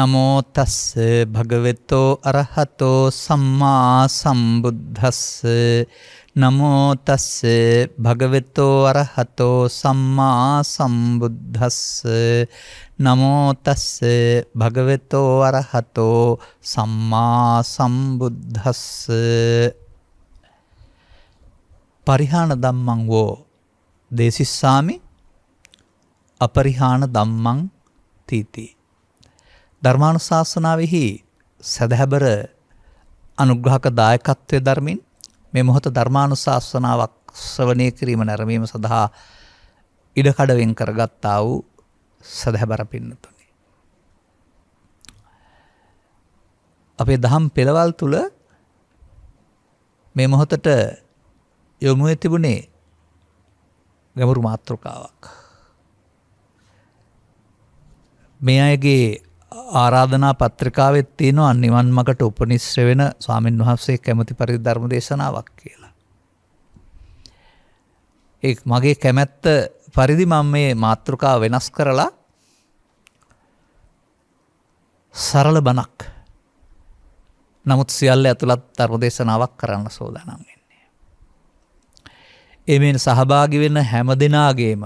නමෝ තස්ස භගවතෝ අරහතෝ සම්මා සම්බුද්දස්ස නමෝ තස්ස භගවතෝ අරහතෝ සම්මා සම්බුද්දස්ස නමෝ තස්ස භගවතෝ අරහතෝ සම්මා සම්බුද්දස්ස පරිහාන ධම්මං වෝ දේසිස්සාමි අපරිහාන ධම්මං තීති ධර්මානුශාසනාවෙහි සදහැබර අනුග්‍රහක දායකත්වයේ ධර්මින් මේ මොහොත ධර්මානුශාසනාවක් ශ්‍රවණය කිරීම නැරඹීම සඳහා ඉඩකඩ වෙන් කරගත්තා වූ සදහැබර පින්නතුනි. අපේ දහම් පෙළවල් තුල මේ මොහොතට යොමු වෙ තිබුණේ ගැඹුරු මාතෘකාවක්. මේ අයගේ ආරාධනා පත්‍රිකාවෙත් තියෙනවා නිවන් මකට උපනිශ්‍ර වෙන ස්වාමීන් වහන්සේ කැමති පරිදි ධර්ම දේශනාවක් කියලා. ඒ මගේ කැමැත්ත පරිදි මම මේ මාතෘකාව වෙනස් කරලා සරල බණක් නමුත් සියල්ල ඇතුළත් ධර්ම දේශනාවක් කරන්න සෝදානම් වෙන්නේ. එමෙන් සහභාගි වෙන හැම දෙනාගේම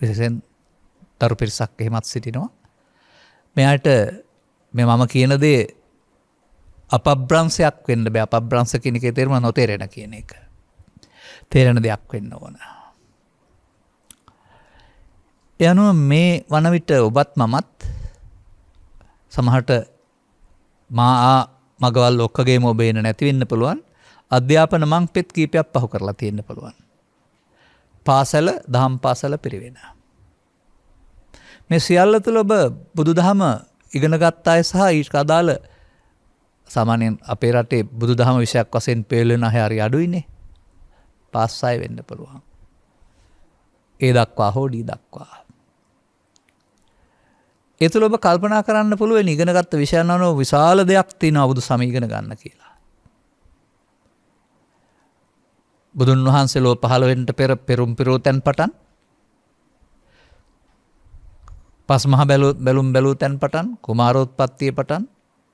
විශේෂයෙන් තරු පිරිසක් එහෙමත් සිටිනවා මෙයාට මේ මම කියන දේ අපබ්‍රංශයක් වෙන්න බෑ අපබ්‍රංශ කෙනෙක තේරම නොතේරෙන කියන එක. තේරෙන දෙයක් වෙන්න ඕන. යනුව මේ වනවිට ඔබත් මමත් සමහට මා මගවල් ඔක්කගේ මොබේන නැතිවෙන්න පුළුවන් අධ්‍යාපන මං පෙත් කීපයක් පහු කරලා තියෙන්න්න පුළුවන්. පාසල දහම් පාසල පිරිවෙන. මේ සියල්ල තුළ ඔබ බුදුදහම ඉගෙනගත් අය සහ ඊට අදාළ සාමාන්‍යයෙන් අපේ රටේ බුදුදහම විෂයක් වශයෙන් පේලෙන අය හරි අඩුයිනේ. පාස් අය වෙන්න පුළුවන්. ඒ දක්වා හෝඩී දක්වා. ඒ තුළ ඔබ කල්පනා කරන්න පුළුව නිගෙනගත්ත විෂයන් අනුව විශාල දෙයක් තියෙන අවුදු සමීගෙන ගන්න කියලා. බුදුන් වහන්සේ ලෝ පහළවෙන්ට පෙර පෙරුම් පිරෝ තැන් පටන් පස් මහ බැලුම් බැලූ තැන් පටන් කුමාරෝත්පත්තිය පටන්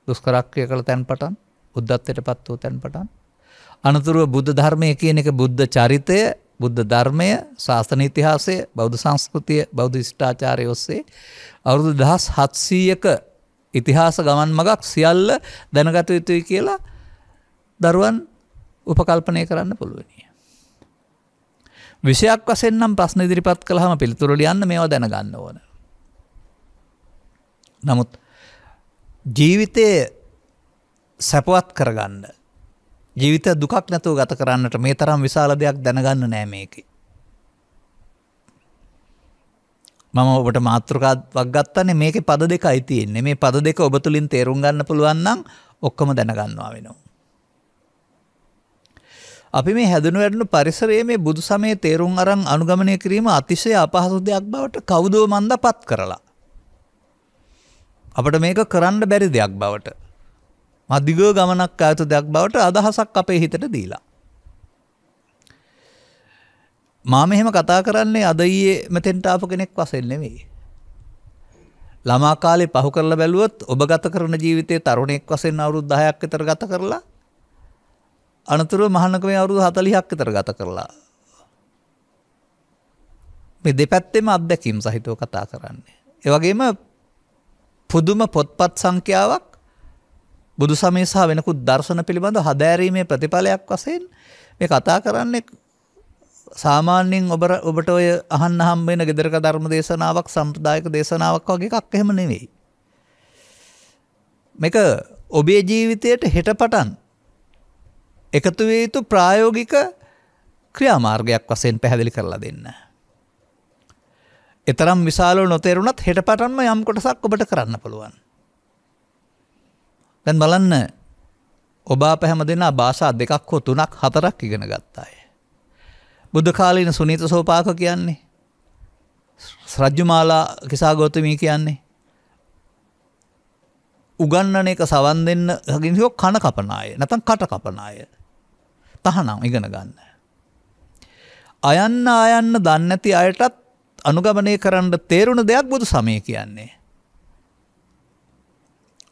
දුස්කරක්්‍රය කළ තැන් පටන් උද්දත්වයට පත් වූ තැන් පටන්. අනතුරුව බුද්ධ ධර්මය කියන එක බුද්ධ චරිතය බුද්ධ ධර්මය ශාස්තන ඉතිහාසය බෞද්ධ සංස්කෘතිය බෞද්ධ ෂ්ඨාචාරය ඔස්සේ අවුරුදු දහස් හත්සීයක ඉතිහාස ගමන් මගක් සියල්ල දැනගත යුතුයි කියලා දරුවන් උපකල්පනය කරන්න පුළුවනිය. විෂයක් වසෙන්නම් ප්‍රශ්න ඉදිරිපත් කළහම පිළිතුරලියන්න මේවා දැනගන්න ඕන. නමුත් ජීවිතයේ සැපවත් කරගන්න ජීවිත දුකක් නැතුව ගත කරන්නට මේ තරම් විශාල දෙයක් දැනගන්න නෑ මේක. මම ඔබට මාතෘකාවක් ගත්තන්නේ මේක පද දෙක අයිතියෙන්නේ මේ පද දෙක ඔබ තුළින් තේරුම් ගන්න පුළුවන්නම් ඔක්කොම දැනගන්නවා වෙනවා. අපි මේ හැදනු වැඩනු පරිසරයේ මේ බුදු සමය තේරුම් අරන් අනුගමනය කිරීම අතිශය අපහසු දෙයක් බවට කවුදෝ මන්ද පත් කරලා. අපට මේක කරන්න බැරි දෙයක් බවට. මදිග ගමනක් ඇතු දෙයක් බවට අදහසක් අපේ හිතට දීලා. මා මෙහෙම කතා කරන්නේ අදයේ මෙතෙන්ටාප කෙනෙක් වසෙන්නෙවෙයි. ළමා කාලේ පහු කරලා බැලුවොත් ඔබ ගත කරන ජීවිතයේ තරුණෙක් වසෙන් අවුරුදු දහයක් විතර ගත කරලා අනතුරුව මහනකමේ අවුරුදු හතලිහක් විතර ගත කරලා. මේ දෙපැත්තෙම අත්දැකීම් සහිතව කතා කරන්නේ. ඒවගේම පුදුම පොත්පත් සංඛ්‍යාවක් බුදු සමය සහ වෙනකුත් දර්ශන පිළිබඳ හදෑරීමේ ප්‍රතිඵලයක් වශයෙන් මේ කතා කරන්නේ සාමාන්‍යයෙන් ඔබ ඔබට ඔය අහන්න හම්බ වෙන gedaraක ධර්ම දේශනාවක් සම්ප්‍රදායික දේශනාවක් වගේ එකක් එහෙම නෙවෙයි. මේක ඔබේ ජීවිතයට හෙට පටන් එකතු විය යුතු ප්‍රායෝගික ක්‍රියාමාර්ගයක් වශයෙන් පැහැදිලි කරලා දෙන්න. එතරම් විශාලව නොතේරුණත් හෙට පටන්ම යම් කොටසක් ඔබට කරන්න පුළුවන්. දැන් බලන්න ඔබ අප හැම දෙනා භාෂා දෙකක් හෝ තුනක් හතරක් ඉගෙන ගත්තා අය. බුද්ධ කාලීන සුනීත සෝපාක කියන්නේ රජ්ජුමාලා කිසාගෝතමී කියන්නේ උගන්නන එක සවන් දෙන්න හගින්හෝ කන කපනාය නැතන් කට කපනාය තහනම් ඉගෙන ගන්න. අයන්න අයන්න දන්නැති අයටත් අනුගමනය කරන්න තේරුණ දෙයක් බුදු සමය කියන්නේ.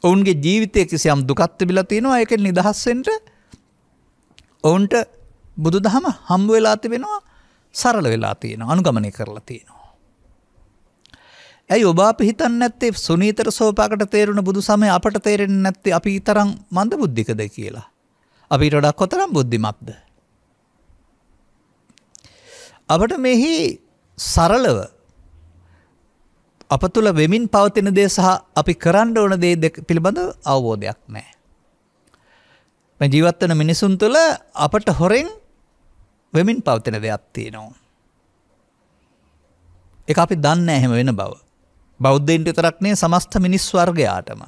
ඔවුන්ගේ ජීවිතය කිසියම් දුකත්ත බිලතිනවා එක නිදහස්සෙන්ට ඔවුන්ට බුදු දහම හම්බ වෙලාති වෙනවා සරල වෙලා තියෙන අනුගමනය කරලා තියෙනවා. ඇයි ඔබා පිහිතන් නැත්තේ සුනීතර සෝපාකට තේරුණ බුදු සමය අපට තේරෙන් නැත්තේ අපි තරම් මන්ද බුද්ධිකද කියලා. අපිට ඩක් කොතරම් බුද්ධිමත්ද. අපට මෙහි සරලව අප තුළ වෙමින් පවතින දේ සහ අපි කරන්න ඕන දේ පිළිබඳ අවබෝධයක් නෑ. මේ ජීවත්වන මිනිසුන් තුළ අපට හොරෙන් වෙමින් පවතින දෙයක් තියෙනවා. එක අපි දන්න ඇහෙම වෙන බව. බෞද්ධයින්ට තරක්නේ සමස්ත මිනිස් වර්ගයාටම.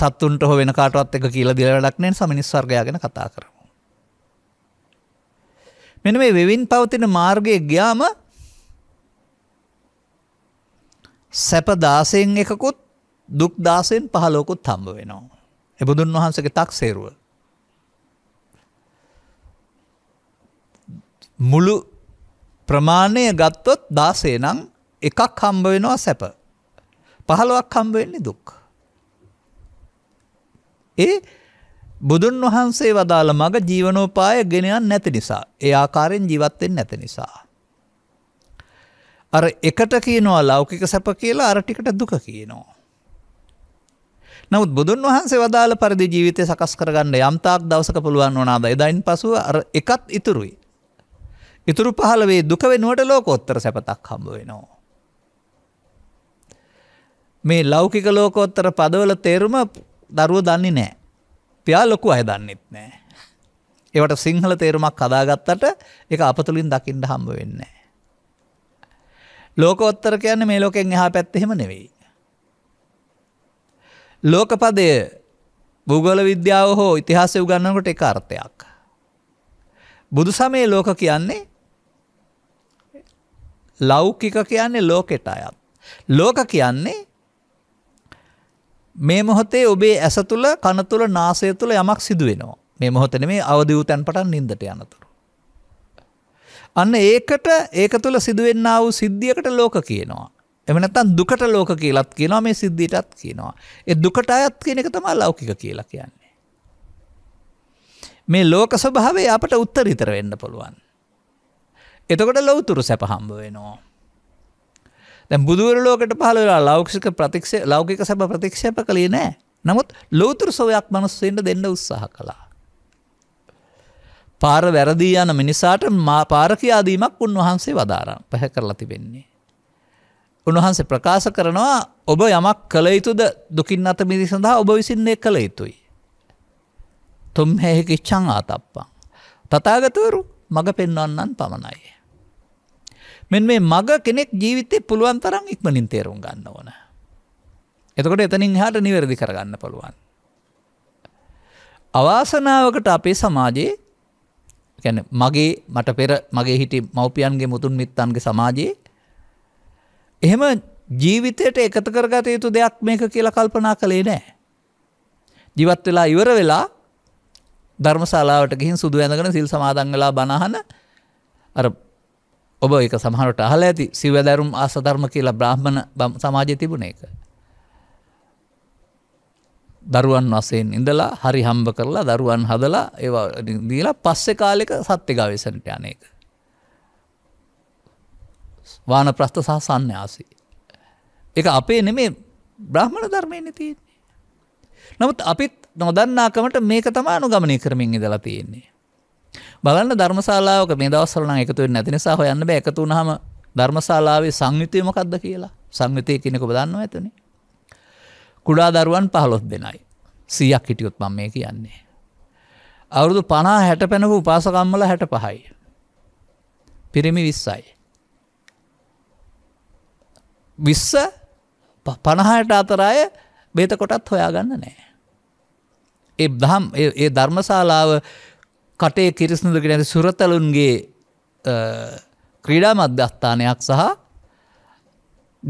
සත්තුන්ට හෝ වෙන කාටවත් එක කියල දිල වැඩක්නේ සමිනිස් වර්ගයාගෙන කතා කරම. මෙන්න මේ වෙවින් පවතින මාර්ගයේ ගියාම සැප 16න් එකකුත් දුක් 16න් 15කුත් හම්බ වෙනවා. ඒ බුදුන් වහන්සේගේ තක්සේරුව. මුළු ප්‍රමාණය ගත්තොත් 16 නම් එකක් හම්බ වෙනවා සැප. 15ක් හම්බ වෙන්නේ දුක්. ඒ බුදුන් වහන්සේ වදාළ මඟ ජීවනෝපාය ගෙනයන් නැති නිසා. ඒ ආකාරයෙන් ජීවත්වෙන් නැති නිසා. අර එකට කියනවා ලෞකික සැප කියලා අරටිකට දුක කියනවා. නමුත් බුදුන් වහන්සේ වදාළ පරිදි ජීවිතය සකස් කරගන්න යම්තාක් දවසක පුළුවන් වනාද එදයින් පසුව අර එකත් ඉතුරුයි. ඉතුරු පහළවේ දුක වෙනුවට ලෝකෝත්තර සැපතක් හම්බ වෙනවා. මේ ලෞකික ලෝකෝත්තර පදවල තේරුම දරුව දන්නේ නෑ. එයා ලොකු අය දන්නෙත් නෑ. ඒවට සිංහල තේරුමක් හදාගත්තට එක අපතුලින් දකිින්ට හම්බ වෙන්න. ලෝකෝත්තර කියන්නේ මේ ලෝකෙන් එහා පැත්තෙහෙම නෙවෙයි. ලෝකපදය බුගල විද්‍යාව හෝ ඉතිහාසය උගන්නකොට එක අර්ථයක්. බුදු සමයේ ලෝක කියන්නේ ලෞකික කියන්නේ ලෝකෙට අයත්. ලෝක කියන්නේ මේ මොහොතේ ඔබේ ඇස තුළ කන තුළ නාසය තුළ යමක් සිදු වෙනවා. මේ මොහොත නෙමේ අවදි වූ තැන්පටන් නින්දට යනතුරු. අන්න ඒකට ඒක තුළ සිදුවෙන්නා වූ සිද්ධියකට ලෝක කියනවා. එම නැත්තම් දුකට ලෝක කියලාත් කියනවා මේ සිද්ධියටත් කියනවා. ඒ දුකට අයත් කියන එක තමයි ලෞකික කියලා කියන්නේ. මේ ලෝක ස්වභාවය අපට උත්තරීතර වෙන්න පුළුවන්. එතකොට ලෞතුරු සැප හම්බ වෙනවා. දැ බුදුවරලෝකට පහලලා ලෞක්ෂික ප්‍රතික්ෂ ලෞකික සැබ ප්‍රතික්ෂප කළේ නෑ නමුත් ලෝතුර සොවයක් මනුස්සෙන්ට දෙන්න උත්සාහ කළා. පාර වැරදී යන මිනිසාට මා පාරකයාදීමක් උන්වහන්සේ වදාරම් පැහැ කරලා තිබෙන්නේ. උන්වහන්සේ ප්‍රකාශ කරනවා ඔබ යමක් කළ යුතුද දුකින් අත මිදි සඳහා ඔබ විසින්නේ කළ යුතුයි. තුම් හැහෙකි චං ආතප්පා. තතාගතවරු මඟ පෙන්වන්නන් පමණයි. මෙන්න මේ මග කෙනෙක් ජීවිතේ පුළුවන් තරම් ඉක්මනින් තේරුම් ගන්න ඕන. එතකොට එතනින් එහාට නිවැරදි කරගන්න පුළුවන්. අවාසනාවකට අපේ සමාජයේ ගැන මගේ මට පෙර මගේ හිටි මව්පියන්ගේ මුතුන් මිත්තන්ගේ සමාජයේ එහෙම ජීවිතයට එකත කරගත යුතු දෙයක් මේක කියලා කල්පනා කළේ නෑ. ජීවත් වෙලා ඉවර වෙලා ධර්මශාලාවට ගිහින් සුදු ඇඳගෙන සිල් සමාදන් වෙලා බණහන අර ඔබ එක සමහරට අහල ඇති සිවදැරුම් ආසධර්ම කියලා බ්‍රහ්මණ සමාජය තිබුණ එක. දරුවන් වසයෙන් ඉඳලා හරි හම්බ කරලා දරුවන් හදලා ඒවා දීලා පස්සෙ කාලෙක සත්‍ය ගවේසනට යන එක. වාන ප්‍රස්ථ සහ සන්්‍යයාසී. එක අපේ නෙමේ බ්‍රහ්මණ ධර්මයන තියන්නේ. නමුත් අපිත් නොදන්නාකමට මේක තමා අනුගමනය කරමින් ඉදලා තියෙන්නේ. බලන්න ධර්මශාලාවක මේ දවස්වල නම් එකතු වෙන්නේ නැති නිසා හොයන්න බෑ එකතු වුණාම ධර්මශාලාවේ සංයුතිය මොකක්ද කියලා සංයුතිය කියන්නේ ඔබ දන්නව ඇතනේ කුඩා දරුවන් 15 දෙනයි 100ක් හිටියොත් මම මේ කියන්නේ අවුරුදු 50 60 පැනපු උපාසකම්මල 65යි පිරිමි 20යි 20 50ට අතර අය බේත කොටත් හොයාගන්න නැහැ ඒ දහම් ඒ ධර්මශාලාව කටේ කිරිසඳුකට ඇති සුරතලුන්ගේ ක්‍රීඩා මධ්‍යස්ථානයක් සහ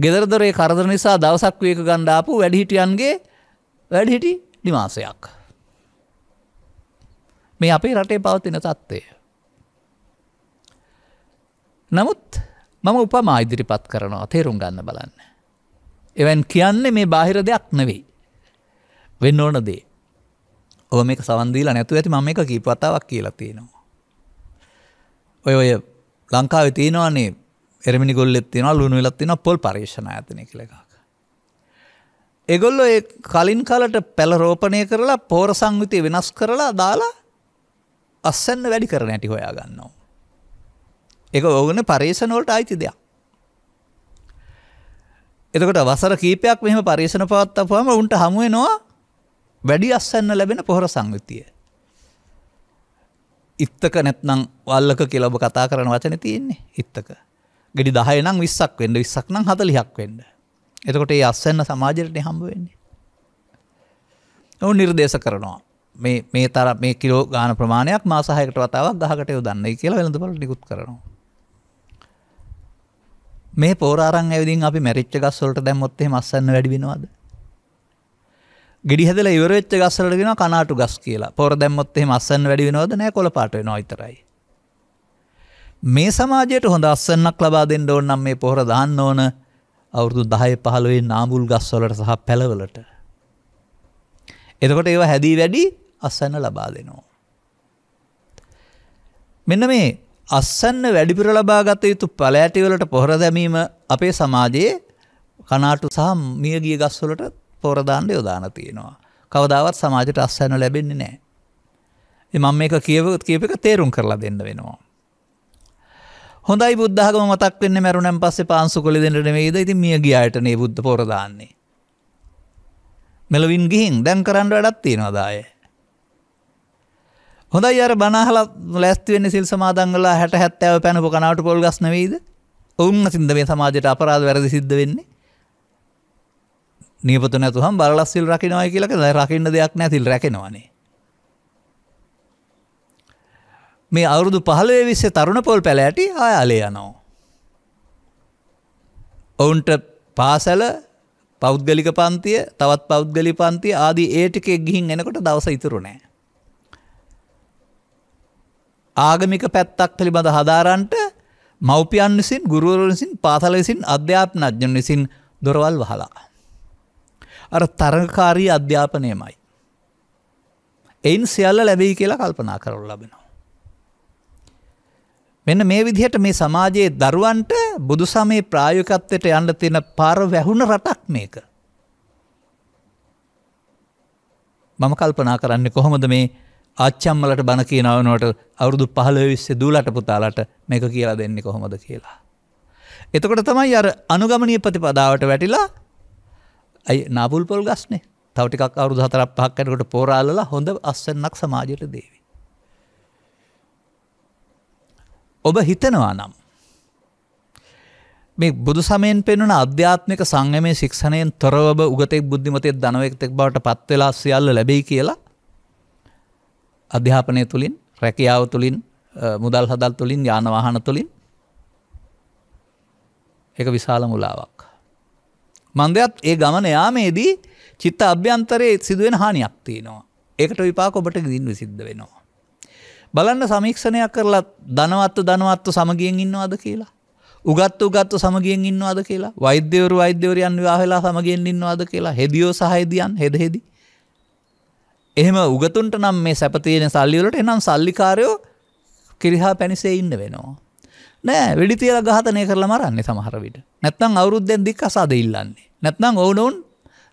ගෙදරදොරේ කරදර නිසා දවසක් වේක ගණ්ඩාපු වැඩිහිටියන්ගේ වැඩිහිටි නිවාසයක්. මේ අපේ රටේ පවතින තත්ත්වය. නමුත් මම උපමා ඉදිරිපත් කරනවා තේරුම් ගන්න බලන්න. එවැන් කියන්නේ මේ බාහිර දෙයක් නෙවෙයි. වෙන්න ඕන දේ. ඔබ මේක සවන් දීලා නැතුව ඇති මම එක කීප වතාවක් කියලා තියෙනවා. ඔය ඔය ලංකාවේ තියෙනවානේ එරමිනි ගොල්ලෙත් තියෙනවා ලුණු වෙලත් තියෙනවා පොල් පරීක්ෂණ ආයතනය කියලා එකක්. ඒගොල්ලෝ ඒ කලින් කලට පැල රෝපණය කරලා පෝර සංයුතිය වෙනස් කරලා දාලා අස්සන්න වැඩි කරන හැටි හොයා ගන්නවා. ඒක ඕගොල්ලෝ පරීක්ෂණ වලට ආйти දෙයක්. එතකොට වසර කීපයක් මෙහෙම පරීක්ෂණ පවත්වපුවාම උන්ට හමු වෙනවා වැඩි අස්සන්න ලැබෙන පොහොර සංයුතිය. ඉත්තක නැත්නම් වල්ලක කියලබ කතා කරන වචන තියෙන්නේ ඉත්තක. ගෙඩි දහයනම් විස්සක් වෙන්ඩ විස්සක් නම් හත ලිහක් වෙන්ඩ. එතකොට ඒ අස්සන්න සමාජයට හම්බ වෙන්නේ. ඔවු නිර්දේශ කරනවා. මේ මේ තර මේ කිලෝ ගාන ප්‍රමාණයක් මාසාහයකට වතාවක් දහකට යොදන්න කියලා වෙළඳ පල නිකුත් කරනවා. මේ පෝරාරං ඇවිදින් අපි මැරිච්ච ගස්වලට දැම්මොත්තේ මස්සන්න වැඩිවෙනවාද ගෙඩි හැදල ඉවරවෙච්ච ගස්සලටගෙන කනාටු ගස් කියලා පොර දැම්මොත් එහෙම අස්සන්න වැඩි වෙනවද නෑ කොළපාට වෙනවා විතරයි. මේ සමාජයට හොඳ අස්සන්නක් ලබා දෙන්න ඕන නම් මේ පොහොර දාන්න ඕන අවුරුදු 10 15 නාඹුල් ගස්වලට සහ පැලවලට. එතකොට ඒවා හැදී වැඩි අස්සන්න ලබා දෙනවා. මෙන්න මේ අස්සන්න වැඩිපුර ලබාගත යුතු පලෑටිවලට පොහොර දැමීම අපේ සමාජයේ කනාටු සහ මියගිය ගස්වලට පෝරදාන්න යොදාන තියෙනවා. කවදාවත් සමාජයට අස්සැන ලැබෙන්නේ නෑ. මං මේක කියවත් කියප එක තේරුම් කරලා දෙන්න වෙනවා. හොඳයි බුද්ධහක මතක් වෙන්න මැරුණැම් පස්සේ පාන්සු කොලි දෙන්නට නෙවෙයිද ඉතින් මිය ගියාට නේ බුද්ධ පොරදාන්නේ. මෙලොවින් ගිහින් දැන් කරන්න වැඩක් තියෙනවා දාය. හොඳයි අර බනහල ලැස්ති වෙන්නේ සිල් සමාදන් වෙලා 60 70 පැනපු කනාවට පොල් ගස් නෙවෙයිද? ඔවුන් අතින්ද මේ සමාජයට අපරාධ වැරදි සිද්ධ වෙන්නේ. නියපතු නැතුහම් බලස්සිල් රකිනවයි කියලක ද රකින්න දෙයක් නැතිල් රැකෙනවානේ. මේ අවුරුදු පහළේ විස්සේ තරුණ පොල් පැලෑටි ආය අලේ යනෝ. ඔවුන්ට පාසැල පෞද්ගලික පන්තිය තවත් පෞද්ගලි පන්ති ආදී ඒටික ගිහින් එනකොට දවස ඉතුරුණෑ. ආගමික පැත්තක් පිළිබඳ හදාරන්ට මව්පියන් විසින් ගුරුවරුන් විසින් පාසල විසින් අධ්‍යාපනඥන් විසින් දොරවල් වහලා. අර තරකාරී අධ්‍යාපනයමයි. එයින් සියල්ල ලැබෙයි කියලා කල්පනා කරල් ලබෙනවා. මෙන්න මේ විදිහට මේ සමාජයේ දරුවන්ට බුදු සමයේ ප්‍රායෝකත්වයට යන්න තියෙන පාර වැහුණ රටක් මේක. මම කල්පනා කරන්න කොහොමද මේ ආච්චම්මලට බණ කියනවනට අවුරුදු පහළ විස්සේ දූලට පුතාලට මේක කියලා දෙන්නේ කොහොමද කියලා. එතකොට තමයි අර අනුගමනය ප්‍රතිපදාවට වැටිලා ඇයි නාපුල්පොල් ගස්නේ තව ටිකක් අවුරුදු හතරක් පහක් යනකොට පෝරාලලා හොඳ අස්සන්නක් සමාජයට දේවි. ඔබ හිතනවා නම් මේ බුදු සමයෙන් පෙන්වන අධ්‍යාත්මික සංගමේ ශික්ෂණයෙන් තොරව උගතෙක් බුද්ධිමතයෙක් ධනවයෙක්තෙක් බවට පත් වෙලා සියල්ල ලැබෙයි කියලා අධ්‍යාපනය තුළින් රැකියාව තුළින් මුදල් හදල් තුළින් යානවාහන තුළින් එක විශාල මුලාවක්. මන්දයත් ඒ ගමන යාමේදී චිත්ත අභ්‍යන්තරයේ සිදුවෙන හානියක් තියෙනවා. ඒකට විපාක ඔබට ගින්ව සිද්ධ වෙනවා. බලන්න සමීක්ෂණයක් කරලා ධනවත්ව ධනවත්ව සමගියෙන් ඉන්නවාද කියලා. උගත් උගත්ව සමගියෙන් ඉන්නවාද කියලා වෛද්‍යවරු වෛද්‍යවරයන් විවාහලා සමගියෙන් ඉන්නවාද කියලා හෙදියෝ සහහිදියන් හෙදහෙදි. එහෙම උගතුන්ට නම් මේ සැපතියෙන සල්ලිවලට එනම් සල්ලිකාරයෝ කිරිහා පැනිසේ ඉන්න වෙනවා. නෑ වැඩි තියල ගාතනය කරලා මරන්නේ සමහරවිට නැත්තං අවුරුද්ධෙන් දික් අසාද ඉල්ලන්නේ නැත්නම් ඔවුනොන්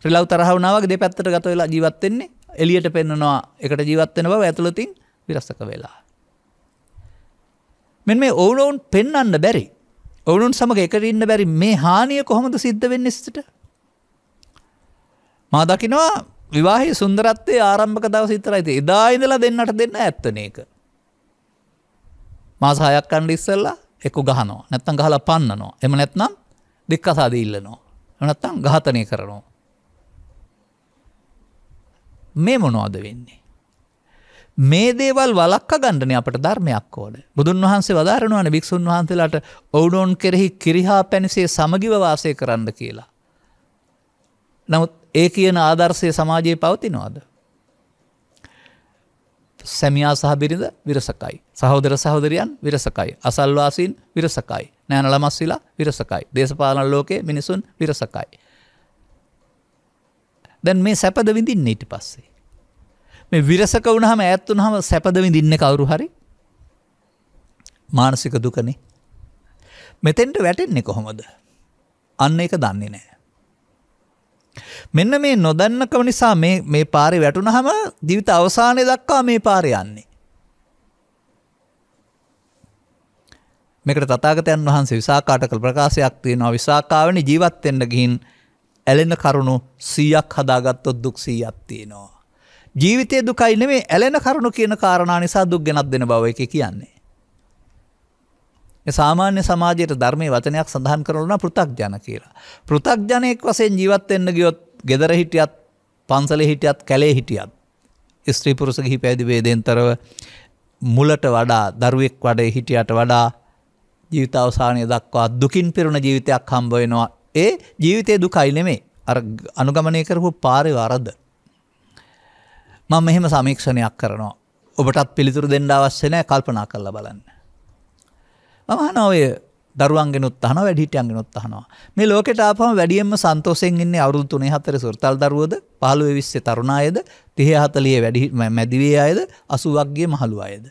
්‍රලව් තරහවනාවක් දෙ පැත්තට ගත වෙලා ජීවත්වෙන්නේ එලියට පෙන්නවා එකට ජීවත්වෙන බව ඇතුළතින් විරස්සක වෙලා. මෙ මේ ඔවුනොවුන් පෙන්නන්න බැරි ඔවුනුන් සමඟ එකට ඉන්න බැරි මේ හානිය කොහොමද සිද්ධ වෙන්නස්ට මා දකිනවා විවාහි සුන්දරත්වය ආරම්භක දව සිතරයිති එදා ඉඳලා දෙන්නට දෙන්න ඇත්තන එක. මාසාහයක් කණ්ඩ ඉස්සල්ලා එක්ක ගහනෝ නැත්තම් ගහලා පන්නනෝ එම නැත්නම් දෙක්කසාද ඉල්ලනෝ නැත්තම් ඝාතනය කරනවා මේ මොනවද වෙන්නේ මේ දේවල් වලක්ක ගණ්ඩනය අපට ධර්මයක් ඕන බුදුන් වහන්සේ වදාරනවන භික්‍ෂූන් වහන්සේලාට ඔවුනෝන් කෙරෙහි කිරිහා පැනිසේ සමගිවවාසය කරන්න කියලා. නමුත් ඒ කියන ආදර්ශය සමාජයේ පවතිනවාද. සැමියා සහ බිරිඳ විරසකයි. සහෝදර සහෝදරියන් විරසකයි. අසල්වාසීන් විරසකයි. නෑන ළමස්විලා විරසකයි. දේශපාලන ලෝකයේ මිනිසුන් විරසකයි. දැන් මේ සැපද විඳින්න ඊට පස්සේ. මේ විරසක වුණහම ඈත් වුණහම සැපද විඳින්න කවුරු හරි මානසික දුකනේ. මෙතෙන්ට වැටෙන්නේ කොහොමද? අන්න එක දන්නේ නෑ. මෙන්න මේ නොදන්නකම නිසා මේ මේ පාරේ වැටුනහම ජීවිත අවසානය දක්වා මේ පාරේ යන්නේ. මේකට තථාගතයන් වහන්සේ විසාකාට කළ ප්‍රකාශයක් තියෙනවා විසාකාවනි ජීවත් වෙන්න ගිහින් ඇලෙන කරුණු 100ක් හදාගත්තොත් දුක් 100ක් තියෙනවා. ජීවිතයේ දුකයි නෙමෙයි ඇලෙන කරුණු කියන කාරණා නිසා දුක් ගෙනත් දෙන බව එක කියන්නේ. සාමාන්‍ය සමාජයට ධර්මය වචනයක් සඳහන් කරලන පෘතක්ජන කියලා. පෘතක්ජනයෙක් වසෙන් ජීවත්වෙන්න ගියොත් ගෙදර හිටියත් පන්සල හිටියත් කැලේ හිටියත්. ස්ත්‍රීපුරුස ගිහි පැදිවේදෙන්තරව මුලට වඩා දරුවෙක් වඩේ හිටියට වඩා ජීවිත අවසානය දක්වා දුකින් පිරුණ ජීවිතයක් හම්බවෙනවා. ඒ ජීවිතය දුකයි නෙමේ අ අනුගමනය කරපු පාරි වරද. මං මෙහෙම සමීක්ෂණයක් කරනවා. ඔබටත් පිළිතුරු දෙන්න අවශ්‍යනය කල්පනා කරලා බලන්න. මම අහනවා ඔය දරුවන්ගෙනුත් අහනවා වැඩිහිටියන්ගෙනුත් අහනවා. මේ ලෝකෙට ආපම වැඩියෙන්ම සන්තෝෂයෙන් ඉන්නේ අවුරුදු 3 4 සොරතල් දරුවෝද 15 20 තරුණ අයද 30 40 වැඩි මැදිවිය අයද 80ක් ගේ මහලු අයද.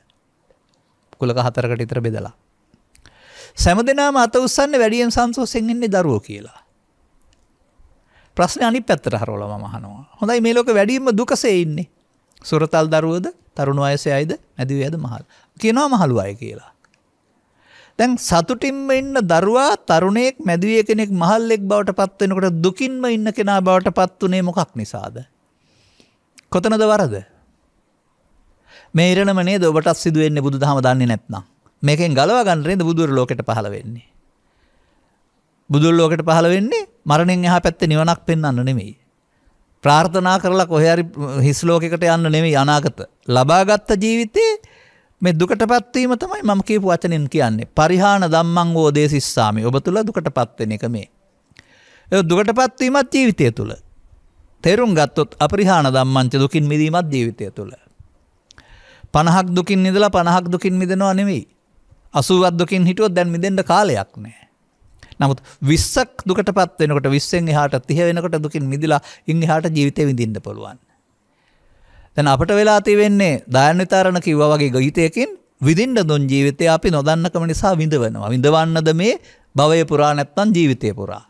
කුලක හතරකට විතර බෙදලා. සෑමදෙනාම අත උස්සන්නේ වැඩියෙන් සන්තෝෂයෙන් ඉන්නේ දරුවෝ කියලා. ප්‍රශ්නේ අනිත් පැත්තට හරවලා මම අහනවා. හොඳයි මේ ලෝකෙ වැඩියෙන්ම දුකසේ ඉන්නේ. සොරතල් දරුවෝද තරුණ වයසේ අයද මැදිවිය අයද මහල්. කියනවා මහලු අය කියලා. දැන් සතුටින්ම ඉන්න දරුවා තරුණයෙක් මැදුවේ කෙනෙක් මහල්ලෙක් බවට පත් වෙනකොට දුකින්ම ඉන්න කෙනා බවට පත් උනේ මොකක් නිසාද? කොතනද වරද? මේ ඉරණම නේද ඔබටත් සිදු වෙන්නේ බුදුදහම දන්නේ නැත්නම්. මේකෙන් ගලවා ගන්න නේද බුදුර ලෝකෙට පහළ වෙන්නේ. බුදුර ලෝකෙට පහළ වෙන්නේ මරණයෙන් එහා පැත්තේ නිවනක් පෙන්වන්න නෙමෙයි. ප්‍රාර්ථනා කරලා කොහේ හරි හිස් ලෝකයකට යන්න නෙමෙයි අනාගත. ලබාගත් ජීවිතේ මේ දුකට පත්වීම තමයි මම කීපු වචනෙන් කියන්නේ. පරිහාන ධම්මං ඕදේ සිස්සාමි. ඔබ තුල දුකට පත්වෙන එක මේ. ඒ දුකට පත්වීමත් ජීවිතය තුල. තේරුම් ගත්තොත් අපරිහාන ධම්මංච දුකින් මිදීමත් ජීවිතය තුල. 50ක් දුකින් ඉඳලා 50ක් දුකින් මිදෙනවා නෙවෙයි. 80ක් දුකින් හිටියොත් දැන් මිදෙන්න කාලයක් නැහැ. නමුත් 20ක් දුකටපත් වෙනකොට 20න් එහාට 30 වෙනකොට දුකින් මිදලා ඉන් එහාට ජීවිතේ විඳින්න පුළුවන්. දැන් අපට වෙලා තියෙන්නේ දායන විතරණ කිව්වා වගේ ගීතයකින් විඳින්න දුන් ජීවිතය අපි නොදන්නකම නිසා විඳවනවා. විඳවන්නද මේ භවය පුරා නැත්තම් ජීවිතය පුරා.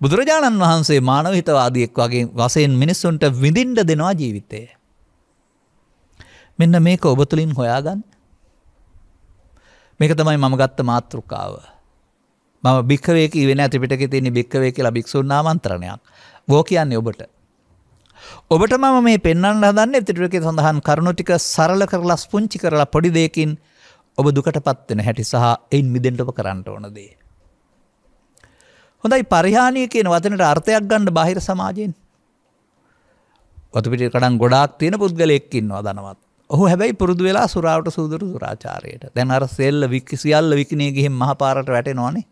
බුදුරජාණන් වහන්සේ මානව හිතවාදියෙක් වගේ වශයෙන් මිනිස්සුන්ට විඳින්න දෙනවා ජීවිතය. මෙන්න මේක ඔබ තුලින් හොයාගන්න. මේක තමයි මම ගත්ත මාතෘකාව. මම භික්කවේ කීවෙන ත්‍රිපිටකයේ තියෙන භික්කවේ කියලා භික්ෂුන් නාමන්ත්‍රණයක්. ගෝ කියන්නේ ඔබට. ඔබට මම මේ පෙන්වන්න හදන්නේ ත්‍රිපිටකයේ සඳහන් කරුණු ටික සරල කරලා ස්පුංචි කරලා පොඩි දෙයකින් ඔබ දුකටපත් වෙන හැටි සහ එයින් මිදෙන්න ඔබ කරන්න ඕන දේ. හොඳයි පරිහානිය කියන වචනට අර්ථයක් ගන්න බාහිර සමාජයෙන්. වතුපිටි කඩන් ගොඩාක් තියෙන පුද්ගලයෙක් ඉන්නවා ධනවත්. ඔහු හැබැයි පුරුදු වෙලා සුරාවට සූදුරු සුරාචාරයට. දැන් අර සෙල්ල විකි සියල්ල විකිනේ ගිහින් මහපාරට වැටෙනවනේ.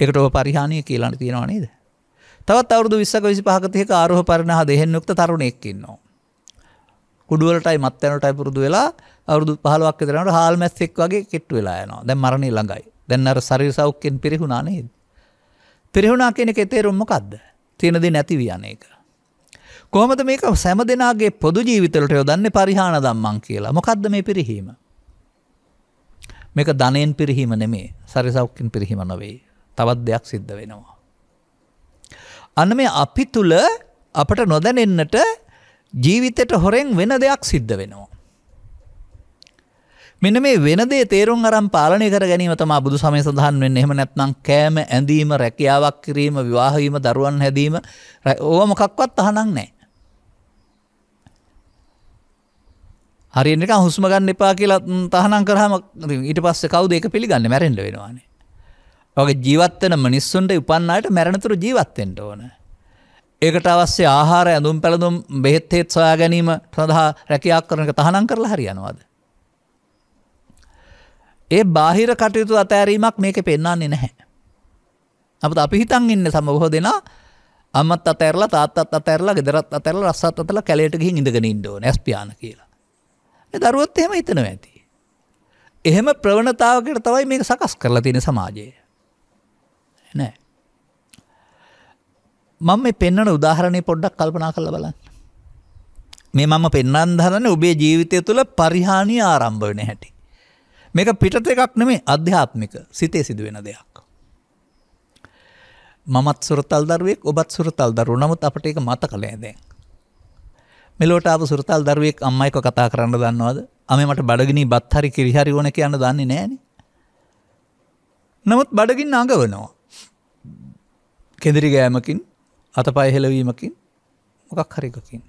ඒකට ඔබ පරිහානිය කියලා තියෙනව නේද? තවත් අවුදු විස්සක විසි පහකතියක ආරහ පරණහ දෙහෙන්නුක්ත තරුණෙක් ඉන්නවා. කුඩුවලටයි මත්තැනටයි පුරුදු වෙලා අවුදු පහලක් තරනට හාල් මැස්සෙක් වගේ කෙට්ට වෙලා නවා දැ මරණී ළඟයි දැන් අර සරි සෞඛ්‍යෙන් පිරිහුණා නේද. පිරිහුණා කියන කෙතේරුම්මකක්ද තියෙනදී නැතිවී අනේක. කොහමද මේක සැම දෙනාගේ පොදු ජීවිතලට යොදන්නේ පරිහාන දම්මන් කියලා මොකක්ද මේ පිරිහීම. මේක ධනයෙන් පිරිහීම නෙමේ සරිසෞඛ්‍යෙන් පිරිහිම නොවෙයි තවත් දෙයක් සිද්ධ වෙනවා. අන්න මේ අපි තුල අපට නොදැනෙන්නට ජීවිතයට හොරෙන් වෙන දෙයක් සිද්ධ වෙනවා. මෙන්න මේ වෙන දේ තේරුම් අරන් පාලනය කර ගැනීම තමයි බුදු සමය සඳහන් වෙන්නේ. එහෙම නැත්නම් කෑම, ඇඳීම, රැකියාවක් කිරීම, විවාහ වීම, දරුවන් හැදීම ඕවා මොකක්වත් තහනම් නැහැ. හරියට නිකන් හුස්ම ගන්න එපා කියලා තහනම් කරාම ඊට පස්සේ කවුද ඒක පිළිගන්නේ? මැරෙන්න වෙනවානේ. වගේ ජීවත්වන මිනිස්සුන්ට උපන්නාට මැරණතුරු ජීවත්වෙන්ට ඕන. ඒකට අවස්්‍ය ආහාර ඇඳුම් පැළඳුම් බෙහෙත්තේත් සොයා ගැනීම සඳහා රැකයක් කරනක තහනම් කරලා හරියනවාද. ඒ බාහිර කටයුතු අතෑරීමක් මේක පෙන්න්නන්නේ නැහැ. අප අපි හිතන් ඉන්න සමබොහෝ දෙනා අම්මත් අතැරලා තාත්තත් අතැරලා ගෙදරත් අතැරල රස්සත් අතල කැලේට ගහි ඉඳගෙන ඉන්ඩෝ නැස්පියාන කියලා. දරුවොත් එහෙම හිතනව ඇති. එහෙම ප්‍රවණතාවකට තවයි මේක සකස් කරලා තියෙන සමාජයේ. නෑ. මම මේ පෙන්වන උදාහරණේ පොඩ්ඩක් කල්පනා කරලා බලන්න. මේ මම පෙන්වන්න හදන්නේ ඔබේ ජීවිතය තුළ පරිහානිය ආරම්භ වෙන හැටි. මේක පිටත එකක් නෙමෙයි අධ්‍යාත්මික සිතේ සිදුවෙන දෙයක්. මමත් සුරතල් දරුවෙක් ඔබත් සුරතල් දරුවෝ. නමුත් අපිට ඒක මතක නැහැ දැන්. මෙලොවට ආපු සුරතල් දරුවෙක් අම්මා එක්ක කතා කරන්න දන්නවද? අමේ මට බඩගිනි බත් හරි කිරි හරි ඕන කියන්න දන්නේ නැහනේ. නමුත් බඩගින්න අඟවනවා. කෙදිරි ගෑමකින් අතපය හෙලවීමකින් මොකක් හරිකකින්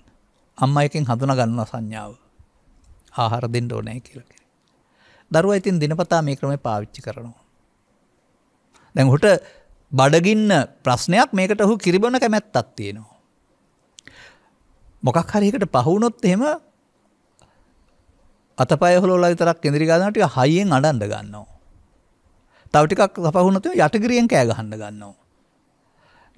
අම්ම එකින් හඳුන ගන්න සංඥාව ආහාර දෙන්න ඕනෑ කියලක. දරුව ඉතින් දිනපතා මේ ක්‍රම පාවිච්චි කරනවා. දැන් හොට බඩගින්න ප්‍රශ්නයක් මේකට හු කිරිබන කැමැත්තක් තියෙනවා. මොකක් හරිකට පහුනොත් එහෙම අතපය හොලා තරක් කෙදිරිගානට හයියෙන් අඩන්ඩ ගන්නවා. තවටිකක් පහුනතු යටගිරියෙන් කෑ ගහන්න ගන්නවා.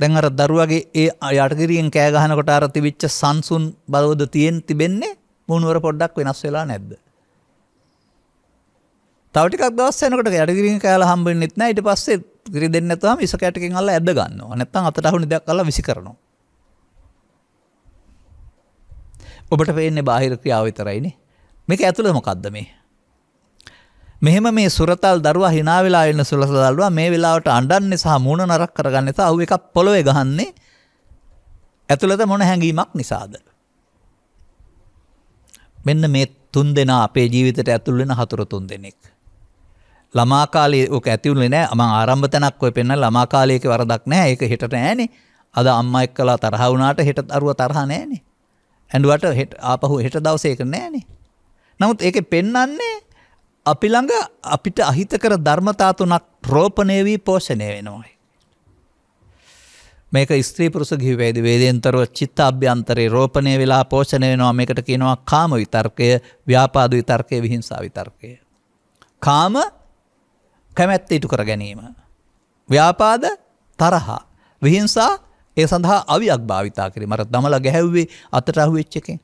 දැන් අර දරුවගේ ඒ යටගිරියෙන් කෑ ගහනකොට අර තිබිච්ච සංසුන් බලවද තියෙන තිබෙන්නේ මුණුවර පොඩ්ඩක් වෙනස් වෙලා නැද්ද? තව ටිකක් දවස් යනකොට යටගිරියෙන් කෑලා හම්බෙන්නෙත් නැහැ ඊට පස්සේ ගිරි දෙන්නේ නැතුවම ඉස කැටකින් අල්ල ඇද ගන්නවා. නැත්තම් අතට අහුණු දෙයක් අල්ල විසි කරනවා. ඔබට පේන්නේ බාහිර ක්‍රියාව විතරයිනේ. මේක ඇතුළේ මොකද්ද මේ? මෙහෙම මේ සුරතල් දරුවා හිනා වෙලා ඉන්න සුරතල් දරුවා මේ වෙලාවට අඬන්නේ සහ මූණ නරක් කරගන්න නිසා අවු එකක් පොළවේ ගහන්නේ ඇතුළත මොන හැඟීමක් නිසාද මෙන්න මේ තුන් දෙනා අපේ ජීවිතයට ඇතුල් වෙන හතුරු තුන් දෙනෙක් ළමා කාලේ ඕක ඇති වුණේ නෑ මම ආරම්භ තැනක් ඔය පෙන්න ළමා කාලයක වරදක් නෑ ඒක හෙටට නෑනේ අද අම්මා එක්කලා තරහ වුණාට හෙට අරුව තරහ නෑනේ ඇඬුවට හෙට ආපහු හෙට දවසේ ඒක නෑනේ නමුත් ඒකේ පෙන්වන්නේ අපි ළඟ අපිට අහිතකර ධර්මතා තුනක් රෝපණය වී පෝෂණය වෙනවායි. මේක ස්ත්‍රී පුරුෂ ගිහිවේද වේදෙන්තරව චිත්ත අභ්‍යන්තරේ රෝපණය වෙලා පෝෂණය වෙනවා මේකට කියනවා කාම විතර්කය ව්‍යාපාද විතර්කය විහිංසා විතර්කය කාම කැමැත්ත ඉටු කර ගැනීම ව්‍යාපාද තරහා විහිංසා ඒ සඳහා අවියක් භාවිතා කිරීම අර දමල ගැහැව්වේ අතට අහුවෙච්ච එකෙන්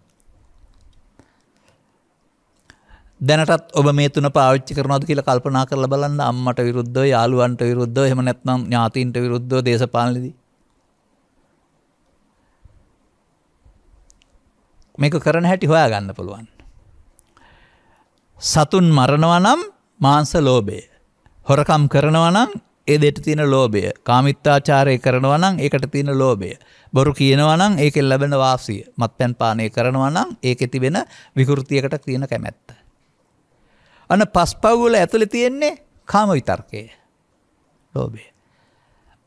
දැනටත් ඔබ මේ තුන පාච්චි කරනද කියල කල්පනා කරල බලන්න අම්මට විරුද්ධ යාලුවන්ට විරුද්ධ එම නැත්නම් ඥාතීන්ට විරුද්ධ දේශපාලනදී. මේක කරන හැටි හොයා ගන්න පුළුවන්. සතුන් මරණවනම් මාංස ලෝබය. හොරකම් කරනවනම් ඒ දෙට තියෙන ලෝබය කාමිත්තාචාරය කරනවනම් ඒකට තියෙන ලෝබය. බොරු කියනවනම් ඒක ලැබෙන වාසිය මත් පැන් පානය කරනවනම් ඒක ඇති වෙන විකෘතියකට තියෙන කැමැත්ත. අන පස්පව් වල ඇතුළේ තියෙන්නේ කාම විතර්කය. ලෝභය.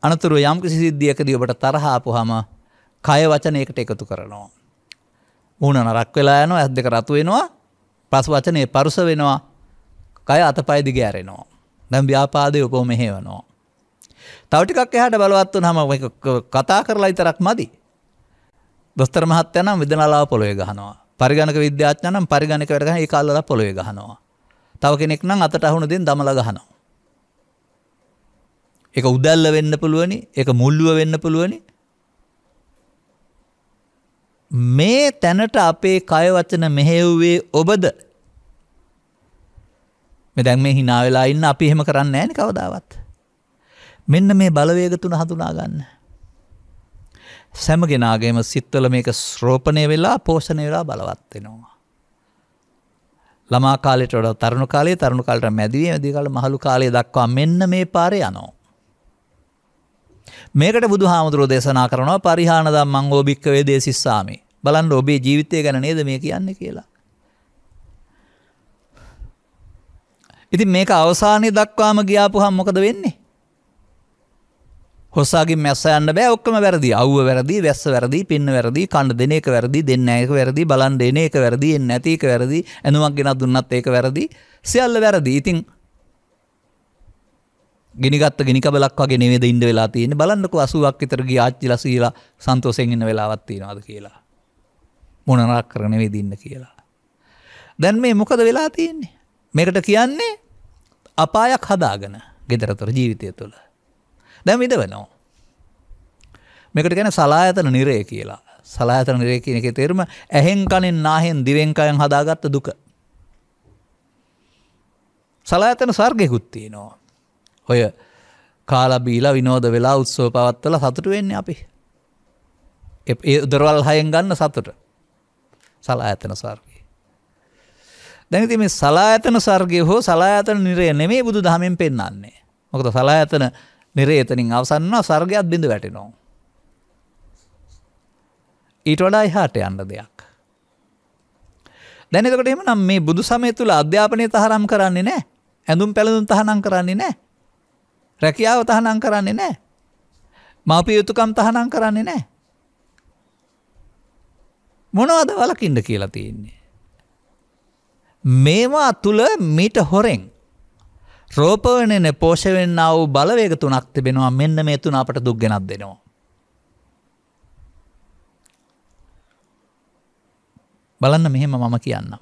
අනතුරු යම් කිසි සිද්ධියකදී ඔබට තරහ ආපුවාම කය වචනයකට එකතු කරනවා. මූණ නරක් වෙලා යනවා, ඇස් දෙක රතු වෙනවා, පස් වචනේ පරුස වෙනවා, කය අතපය දිග ඇරෙනවා. දැන් ව්‍යාපාදේ උපෝ මෙහෙවනවා. තව ටිකක් එහාට බලවත් වුනහම මේක කතා කරලා විතරක් මදි. දොස්තර මහත්තයා නම් විදනලාව පොළවේ ගහනවා. පරිගණක විද්‍යාඥයා නම් පරිගණක වැඩ ගහන ඒක අල්ලලා පොළවේ ගහනවා. තව කෙනෙක් නම් අතට අහුණ දෙෙන් දමල ගහනවා. එක උදැල්ල වෙන්න පුළුවනි එක මුල්ලුව වෙන්න පුළුවනි මේ තැනට අපේ කයවචන මෙහෙව්වේ ඔබද මෙදැන් මේ හිනාවෙලා ඉන්න අපි එහෙම කරන්න ෑන කවදාවත්. මෙන්න මේ බලවේග තුන හඳුනාගන්න. සැමගෙනගේම සිත්වල මේක ශ්‍රෝපණය වෙලා පෝෂණය වෙලා බලවත්වෙනවා. ළමා කාලයට වඩා තරුණ කාලේ තරුණ කාලට මැදිවිය මැදිවිය කාලේ මහලු කාලේ දක්වා මෙන්න මේ පාරේ යනවා. මේකට බුදුහාමුදුරෝ දේශනා කරනවා පරිහාන ධම්මං ඕබික්ක වේ දේසිස්සාමි. බලන්න ඔබේ ජීවිතය ගැන නේද මේ කියන්නේ කියලා. ඉතින් මේක අවසානයේ දක්වාම ගියාපුහම මොකද වෙන්නේ? හොස්සාගින් මැස්ස යන්න බෑ ඔක්කම වැරදි අව්ව වැරදි වැස්ස වැරදි පින්න වැරදි කණ්ඩ දෙන එක වැරදි දෙන්න එක වැරදි බලන් දෙන එක වැරදි එන්න නැති එක වැරදි ඇනුමක් ගෙනත් දුන්නත් ඒක වැරදි සියල්ල වැරදි ඉතින් ගිනිගත්ත ගිනිකබලක් වගේ නෙවෙද ඉන්න වෙලා තියෙන බලන්නක අසුවක් විතර ගිය ආච්චිලා සීලා සන්තෝෂයෙන් ඉන්න වෙලාවක් තියෙනවද කියලා මොනරක් කරන නෙවෙද ඉන්න කියලා දැන් මේ මොකද වෙලා තියෙන්නේ මේකට කියන්නේ අපායක් හදාගෙන ගෙදරතොර ජීවිතය තුළ දැ විදවනවා. මේකට ගැන සලායතන නිරය කියලා සලායතන නිරය කියන එක තේරම ඇහෙන් කනින් නාහෙන් දිවෙන්කයන් හදාගත්ත දුක. සලායතන සර්ගෙකුත්තිී නවා. ඔය කාලබීලා විනෝද වෙලා උත්සෝ පවත්වල සතුටු වෙන්න අපි. ඒ දරවල් හයෙන් ගන්න සතුට සලාඇතන සර්ගය. දැනති මේ සලාඇතන සර්ගය හෝ සලාඇතන නිරය නෙමේ බුදු දහමෙන් පෙන්න්නන්නේ. මොකද සලාඇතන නිරේතනින් අවසන්නවා සර්ගයක් බිඳ වැටිනෝ. ඊට වඩා එහාට යන්න දෙයක්. දැනකට එම නම් මේ බුදු සමය තුළ අධ්‍යාපනය තහරම් කරන්නේ නෑ ඇඳුම් පැළඳුම් තහනම් කරන්නේ නෑ. රැකියාව තහනම් කරන්නේ නෑ. මවපිය යුතුකම් තහනම් කරන්නේ නෑ. මොනවද වලකින්ඩ කියලා තියෙන්නේ. මේවා තුළ මීට හොරෙන් රෝපවනන පෝෂවෙන්න වූ බලවේග තුනක් තිබෙනවා මෙන්න මේ තුන අපට දුක් ගෙනත් දෙනවා. බලන්න මෙහෙම මම කියන්න.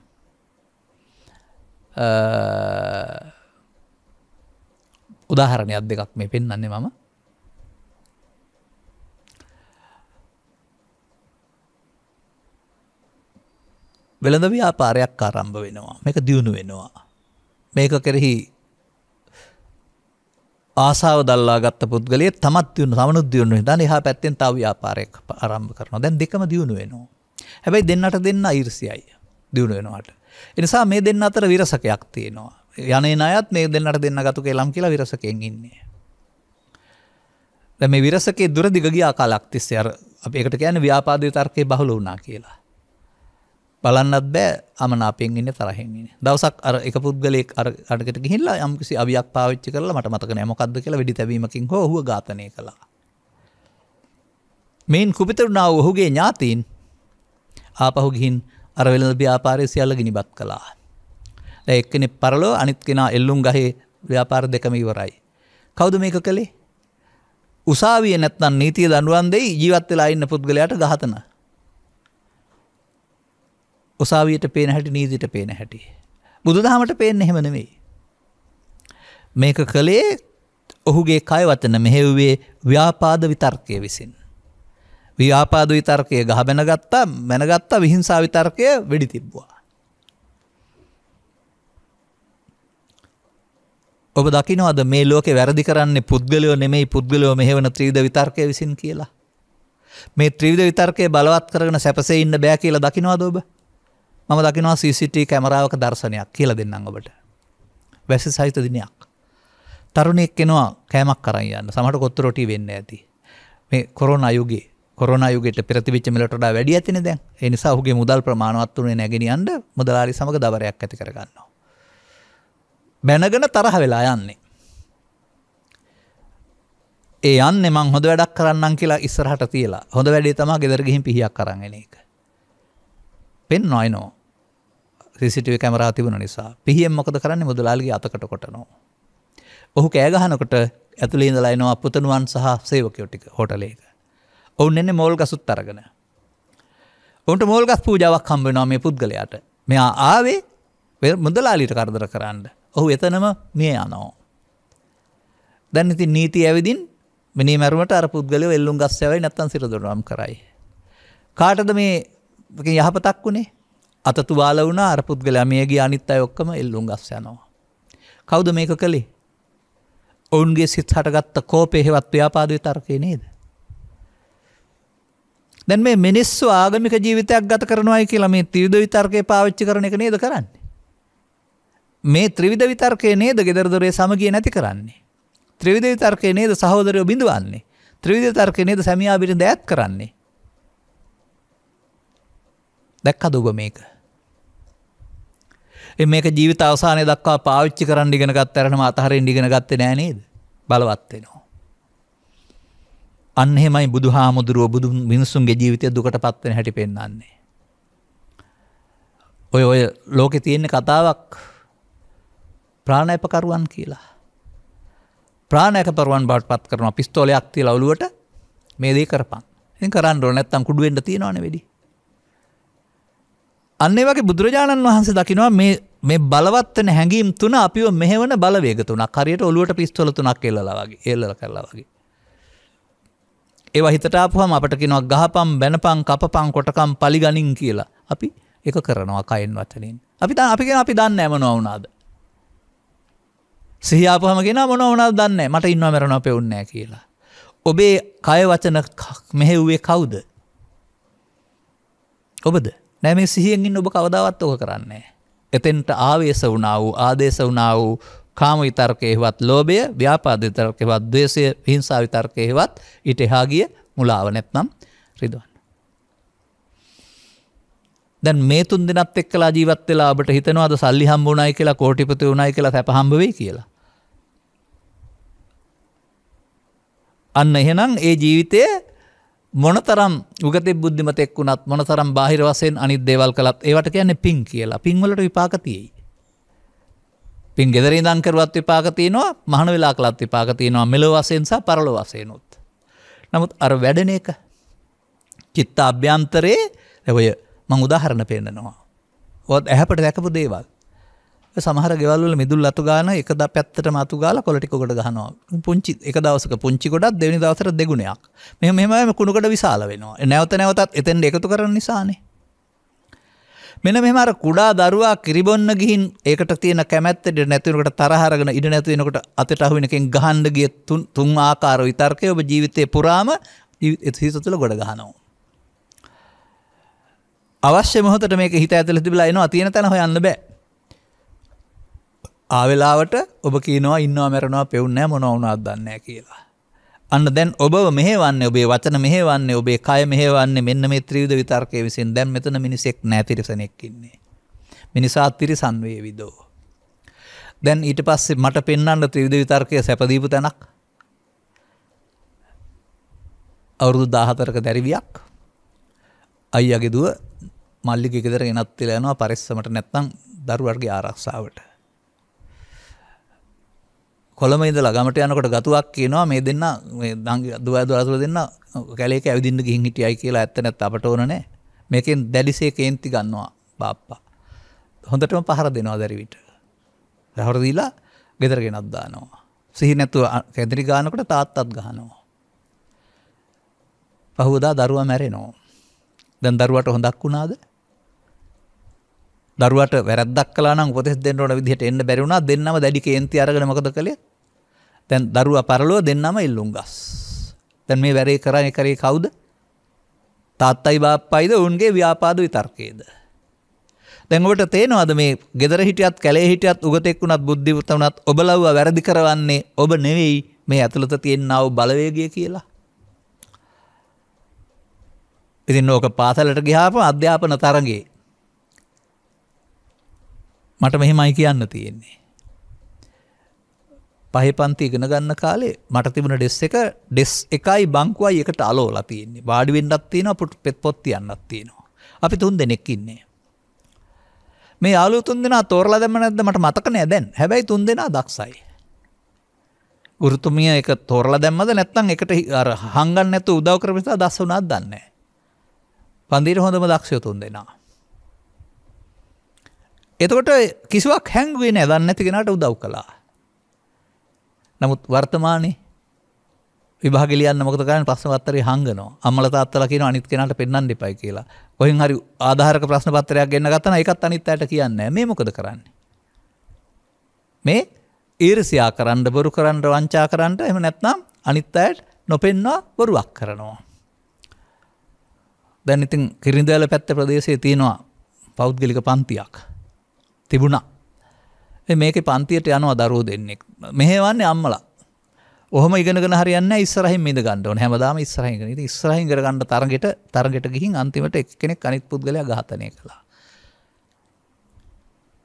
උදාහරණයක් දෙකක් මේ පෙන්න්නේ මම වෙළඳ ව්‍යාපාරයක් ආරම්භ වෙනවා මේක දියුණු වෙනවා මේක කෙරෙහි ආසාාව දල්ලා ගත්ත පුද්ගලේ තමත් වන සමනුත් දියුණු දන හා පැත්තෙන් තව ්‍යාපාරයක් ආරම්භ කරන දැන් දෙකම දියුණු වෙනවා. හැබැයි දෙන්නට දෙන්න අයිරසියයි දියුණු වෙනවාට. එනිසා මේ දෙන්න අතර විරසකයක් තියෙනවා. යන අයත් මේ දෙන්නට දෙන්න ගතු කෙලම් කියලා විරසකෙන් ඉන්නේ. දැ මේ විරසකේ දුරදිගගේ ආකාලක්තිස්සයර අප එකට කියන ව්‍යාපාදය තර්කය බහුල වුණා කියලා. බලන්නත් බෑ අමනාපයෙන් ඉන්න තරහෙන්නේ දවසක් අර එක පුද්ගලෙක් අරකට ගිහිල්ලා යම්කිසි අවියක් පාවිච්චි කරලා මට මතක නෑ මොකද්ද කියලා වෙඩි තැබීමකින් හෝ ඔහුව ඝාතනය කළා. මේන් කුපිතරුණා වූ ඔහුගේ ඥාතීන් ආපහු ගිහින් අර වෙළඳ ව්‍යාපාරය සියල්ල ගිනිබත් කළා. දැන් එක්කෙනෙක් පරලෝ අනිත් කෙනා එල්ලුම් ගහේ ව්‍යාපාර දෙකම ඉවරයි. කවුද මේක කළේ? උසාවිය නැත්නම් නීතිය දඬුවම් දෙයි ජීවත් වෙලා ඉන්න පුද්ගලයාට ඝාතන උසාවියට පේන හැටි නීදිට පේන හැටි. බුදුදහමට පේන්න එහෙම නෙවෙයි. මේක කළේ ඔහුගේ කයවතන මෙහෙව්වේ ව්‍යාපාද විතර්කය විසින්. ව්‍යාපාද විතර්කය ගහ බැනගත්තා මැනගත්තා විහිංසා විතර්කය වෙඩි තිබ්බවා. ඔබ දකිනවද මේ ලෝකෙ වැරදි කරන්නේ පුද්ගලයෝ නෙමෙයි පුද්ගලයෝ මෙහෙවන ත්‍රීවිධ විතර්කය විසින් කියලා. මේ ත්‍රීවිධ විතර්කය බලවත් කරගෙන සැපසේ ඉන්න බෑ කියලා දකිනවද ඔබ? මම දකිනවා CCT කැමරාවක දර්ශනයක් කියල දෙන්නම් ඔබට වැසි සහිත දිනයක් තරුණෙක් කෙනවා කෑමක් කරයන්න සමට කොත්තරොටි වෙන්න ඇති මේ කොරන අයුගේ කොරනයුගට ප්‍රතිවිච මිලටඩා වැඩි ඇතින දැන් එනිසා හුගේ මුදල් ප්‍රමාණවත් වුණේ නැගෙනියන්ට මුදලාරි සමඟ දවරයක් ඇති කරගන්නවා බැනගෙන තරහ වෙලා යන්නේ ඒ යන්න මං හොඳ වැඩක් කරන්න කියලා ඉස්සරහට තියලා හොඳ වැඩේ තමා ගෙදර ගිහින් පිහියක් කරගෙන එක පෙන් නොයනෝ සිටව කැමරා තිබුණ නිසා පිහියෙන් මොකද කරන්නේ මුදලාලගේ අතකට කොටනවා. ඔහු කෑගහනකොට ඇතුළේ ඉඳලයිනවා අපපුතනුවන් සහ සේවකයෝටික හොටලේක. ඔවුන් එන්නේ මෝල් ගසුත් අරගෙන. ඔන්ට මෝල්ගස් පූජාවක් කම්බෙනවා මේ පුද්ගලයාට මෙයා ආවේ මුදලාලිට කරදර කරන්න. ඔහු එතනම මිය යනෝ. දැන් ඉති නීති ඇවිදින් මිනිමැරුවට අර පුද්ගලය එල්ලුම් ගස්සවයි නැත්තන් සිරදුරම් කරයි. කාටද මේ යහපතක් වුණේ අතතුවාල වුණ අර පුද්ගලයා මියගේ අනිත් අය ඔක්කම එල්ලුම් ගස් යනවා. කවුද මේක කළේ ඔවුන්ගේ සිත් හටගත්ත කෝපය හෙවත් ව්‍යාපාදය තර්කය නේද. දැන් මේ මිනිස්සු ආගමික ජීවිතයක් ගත කරනවායි කියලා මේ තිවිධ විතර්කය පාවිච්චි කරන එක නේද කරන්නේ. මේ ත්‍රිවිධ විතර්කය නේද ගෙදරදොරේ සමගිය නැති කරන්නේ. ත්‍රිවිධ විතර්කය නේද සහෝදරයෝ බිඳවන්නේ. ත්‍රිවිධ තර්කය නේද සැමියා බිරිඳ ඈත් කරන්නේ. දැක්කද ඔබ මේක. මේක ජීවිත අවසානය දක්වා පාවිච්චි කරන්න ඉගෙනගත් ඇරනම අතහර ඉඩිගෙන ගත්ත නෑනේද බලවත්වෙනවා. අන්නෙමයි බුදු හාමුදුරුව බුදු මිනිසුන්ගේ ජීවිතය දුකට පත්වෙන හැටි පෙන්න්නන්නේ. ඔය ඔය ලෝකෙ තියෙන්නේ කතාවක් ප්‍රාණයපකරුවන් කියලා. ප්‍රාණයකපරුවන් බට පත් කරන පිස්තෝලයක් තිය ලවලුවට මේදේ කරපන් එ කරන්න නැත්තම් කුඩුවෙන්ට තියෙනවාන වෙඩි අන්න වගේ බුදුරජාණන් වහන්සේ දකිනවා මේ මේ බලවත්වන හැඟීම් තුන අපිව මෙහෙවන බලවේග තුනක් හරියට ඔලුවට පිස්තොල තුනක් එල්ලලා වගේ එල්ල කරලා වගේ. ඒවා හිතට ආපුවම අපට කියනවා ගහපම් බැනපම් කපපම් කොටකම් පලිගනින් කියලා. අපි එක කරනවා කයින් වචනින්. අපි අපි අපි දන්න ඇමනවා වුණාද. සිහියාපහම කියෙන මොන වුණා දන්න මට ඉන්නවා මැරණ පෙවුන්නෑ කියලා. ඔබේ කය වචන මෙහෙව්වේ කවුද? ඔබද? නෑ මේ සිහියෙන්ගින් ඔබ කවදාවත් ඕක කරන්නේ. එතෙන්ට ආවේශ වුණා වූ ආදේශ වුණා වූ කාම විතර්කයෙහිවත් ලෝභය ව්‍යාපාද විතර්කයෙහිවත් ද්වේෂය හිංසා විතර්කයෙහිවත් ඊට එහා ගිය මුලාව නැත්නම් රිදවන්න. දැන් මේ තුන් දෙනත් එක්කලා ජීවත් වෙලා ඔබට හිතනවාද සල්ලි හම්බ වුණයි කියලා කෝටිපති වුණයි කියලා සැප හම්බ වෙයි කියලා. අන්න එහෙනම් ඒ ජීවිතයේ මොනතරම් උගත බුද්ධිමතෙක් වුණත් මොනතරම් බාහිර වසයෙන් අනිත් දේවල් කළත් ඒවට කියන්නේ පින් කියලා පින්වලට විපාකතියයි. පින් ගෙදරී දංකරුවත් විපාකතියනවා මහන වෙලා කලත් විපාකතියනවා මෙලො වසයෙන්සා පරලො වසයනුත්. නමුත් අර වැඩන එක චිත්තා අභ්‍යන්තරයේ ඇවය මං උදාහරණ පෙන්න්නනවා. ඔත් ඇහැපට දැකපු දේවල්. සමහර ගෙවල්ල මිදුල් අතු ගාන එකද පැත්තට මතු ගාල කොලටිකොට ගහනවා පුංචි එක දවසක පුංචි ගොඩත් දෙනි දවසර දෙගුණයක් මෙ මෙමම කුණුකට විශාල වෙනවා නැවත නැවතත් එතෙන්ට එකතු කරන නිසානේ මෙන මෙමර කුඩා දරුවා කිරිබොන්න ගිහින් ඒකට තියෙන කැමැත්තට නැතිනකට තරහරගෙන ඉඩ නැතිවෙනකට අතට අහුවෙනකින් ගහන්ඩ ගිය තුන් ආකාර විතර්කය ඔබ ජීවිතය පුරාම හිස තුළ ගොඩ ගහනවා. අවශ්‍ය මොහොතට මේක හිත ඇතුළ තිබලා එනවා තියෙන තැන හොයන්න බෑ ආවෙලාවට ඔබ කියනවා ඉන්නවා මැරනවා පෙවුන්නෑ මොනවුනාත් දන්නෑ කියලා. අන්න දැන් ඔබ මෙහවන්නේ ඔබේ වචන මෙහවන්නේ ඔබේ කය මෙහවන්නේ මෙන්න මේ ත්‍රීවිධ විතර්කය විසින් දැන් මෙතන මිනිසෙක් නෑ තිරිසනෙක් ඉන්නේ. මිනිසා තිරිසන් වේවිදෝ. දැන් ඊට පස්සේ මට පෙන්වන්න ත්‍රිවිධ විතර්කය සැපදීපු තැනක් අවුරුදු 14ක දැරිවියක් අයියාගේ දුව මල්ලිගේ ගෙදර එනත් වෙලා යනවා පරිස්සමට නැත්නම් දරුවාගේ ආරක්ෂාවට කොළමයිද ලගමට යනකොට ගතුවක් කියනවා මේ දෙන්න දුවදුරතුල දෙන්න කැලේක ඇවිදින්න ගිහින් හිටියයි කියලා ඇත්තනැත් අපට ඕනනෑ මේකෙන් දැඩිසේ කේන්ති ගන්නවා බාප්පා. හොඳටම පහර දෙනවා දැරිවිට. රහරදීලා ගෙදරගෙනත් දානවා. සිහි නැතුව කැදිරි ගානකට තාත්තත් ගහනවා. පහුවදා දරුව මැරෙනෝ. දැන් දරුවට හොඳක් වුණාද දරුවට වැරද්දක් කළා නම් උපදෙස් දෙන්න ඕන විදිහට එන්න බැරි වුණා දෙන්නම දැඩි කේන්ති අරගෙන මොකද කළේ දැන් දරුවා පරලෝ දෙන්නම ඉල්ලුම් ගස් දැන් මේ වැරේ කරන්නේ කරේ කවුද තාත්තයි බාප්පයිද උන්ගේ ව්‍යාපාද විතර්කයේද දැන් ඔබට තේනවද මේ ගෙදර හිටියත් කැලේ හිටියත් උගතෙක් වුණත් බුද්ධිවෘත වුණත් ඔබලව්ව වැරදි කරවන්නේ ඔබ නෙවෙයි මේ ඇතුළත තියෙනා වූ බලවේගය කියලා ඉතින් ඕක පාසලට ගියාම අධ්‍යාපන තරඟේ මට මෙහෙමයි කියන්න තියෙන්නේ. පහපන්ති ඉගෙන ගන්න කාලේ මට තිබුණ ඩෙස් එක ඩෙස් එකයි බංකුවයි එකට අලෝලා තියන්නේ වාඩිවෙන්ඩත් තියෙන පුට පෙත් පොත් තියන්නත් තියෙනවා. අපි තුන් දෙනෙක් ඉන්නේ. මේ යාලු තුන් දෙෙන තෝරලා දෙම නැද මට මතකනය දැන් හැබැයි තුන් දෙෙන දක්සයි. ගුරුතුමිය එක තෝරලා දැම්මද නැත්තන් එකට හංගන්න ඇතු උදව කරමිසා දස් වුනාත් දන්නේ. පන්දිීර හොඳම දක්ෂයතුන් දෙනා. එතකොට කිසිවක් හැංගුවේ නෑ දන්න ඇතිගෙනට උදව් කළා. නමුත් වර්තමානය විභාගලියන්න මොකතකරන ප්‍රශ්නවත්තරය හංගනවා අම්මල තාත්තල කියන අනිත් කෙනට පෙන්න්න දෙපයි කියලා කොහෙන් හරි ආධාරක ප්‍රශ්න පත්තරයක් ගන්න ගත්තන එකත් අනිත් අයට කියන්න මේ මොකද කරන්න. මේ ඊරිසියා කරන්න බොරු කරන්න වංචා කරන්නට එම නැත්නම් අනිත් අයට නොපෙන්වා බොරුවක් කරනවා. දැන් ඉතින් කිරිඳල පැත්ත ප්‍රදේශයේ තියෙනවා පෞද්ගලික පන්තියක්. තිබුණා. මේක පන්තියට යනවා දරුව දෙන්නෙක් මෙහෙවන්නේ අම්මලා ඔහම ඉගෙනගෙන හරියන්න ඉස්සරහි මේද ගන්නඩ හැමදාම ඉස්සරහිගෙන ඉස්රහින් කරගන්න තරගෙට තරගෙට ගිහින් අන්තිමට එක් කෙනෙක් අනිත් පුද්ගලයා ඝාතනය කළා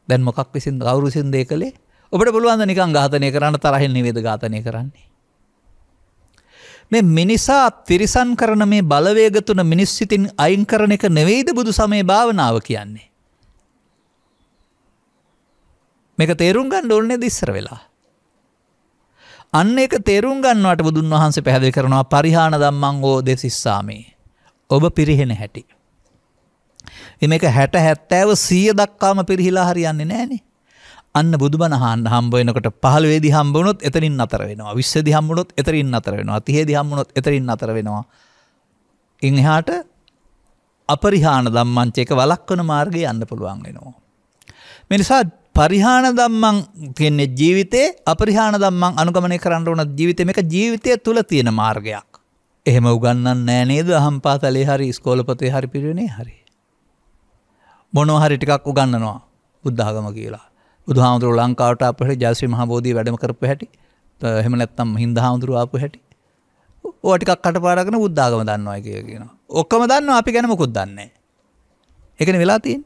දැන් මොකක් විසින් ගෞරුසින් දේ කළේ ඔබට පුළුවන්ද නිකං ඝාතනය කරන්න තරහෙන් නිවේද ඝාතනය කරන්නේ මේ මිනිසා තිරිසන් කරන මේ බලවේග තුන මිනිස් සිතින් අයින් කරන එක නෙවෙයිද බුදු සමය භාවනාව කියන්නේ මේක තේරුම් ගන්න ඕනේ දිස්සර වෙලා. අන්න ඒක තේරුම් ගන්නවට බුදුන් වහන්සේ පැහැදිලි කරනවා පරිහාන ධම්මං ඕ දෙසිස්සාමේ. ඔබ පිරිහෙන හැටි. මේක 60 70 100 දක්වාම පිරිහිලා හරියන්නේ නැහනේ. අන්න බුදුබණ අහන්න හම්බ වෙනකොට 15 වෙනි හම්බ වුණොත් එතනින් නතර වෙනවා 20 වෙනි හම්බ වුණොත් එතනින් නතර වෙනවා 30 වෙනි හම්බ වුණොත් එතනින් නතර වෙනවා ඉන් එහාට අපරිහාන ධම්මංච එක වළක්වන මාර්ගය යන්න පුළුවන් වෙනවා මේ නිසා පරිහාන දම්මං තියන්නේ ජීවිතේ අපරිහාන දම්මන් අනුගමනය කරන්න ඕන ජීවිතය මේක ජීවිතය තුළ තියෙන මාර්ගයක්. එහෙම උගන්නන්න නෑනේද හම්පාතලේ හරි ස්කෝලපතේ හරි පිරිුණේ හරි. මොනෝ හරි ටිකක් උගන්නනවා බුද්ධාගම කියලා බුදුහාමුදුරු ලංකාවට අපට ජාසි මහබෝධී වැඩම කරපු හැටි එහෙම නැත්තම් හින්ද හාමුදුරු ආපු හැටි ඕ ටිකක් කටපාරගෙන බුද්ධාගම දන්නවා කිය කියනවා. ඔක්කම දන්නවා අපි ගැනමකුත් දන්නේ. එකන වෙලා තින්.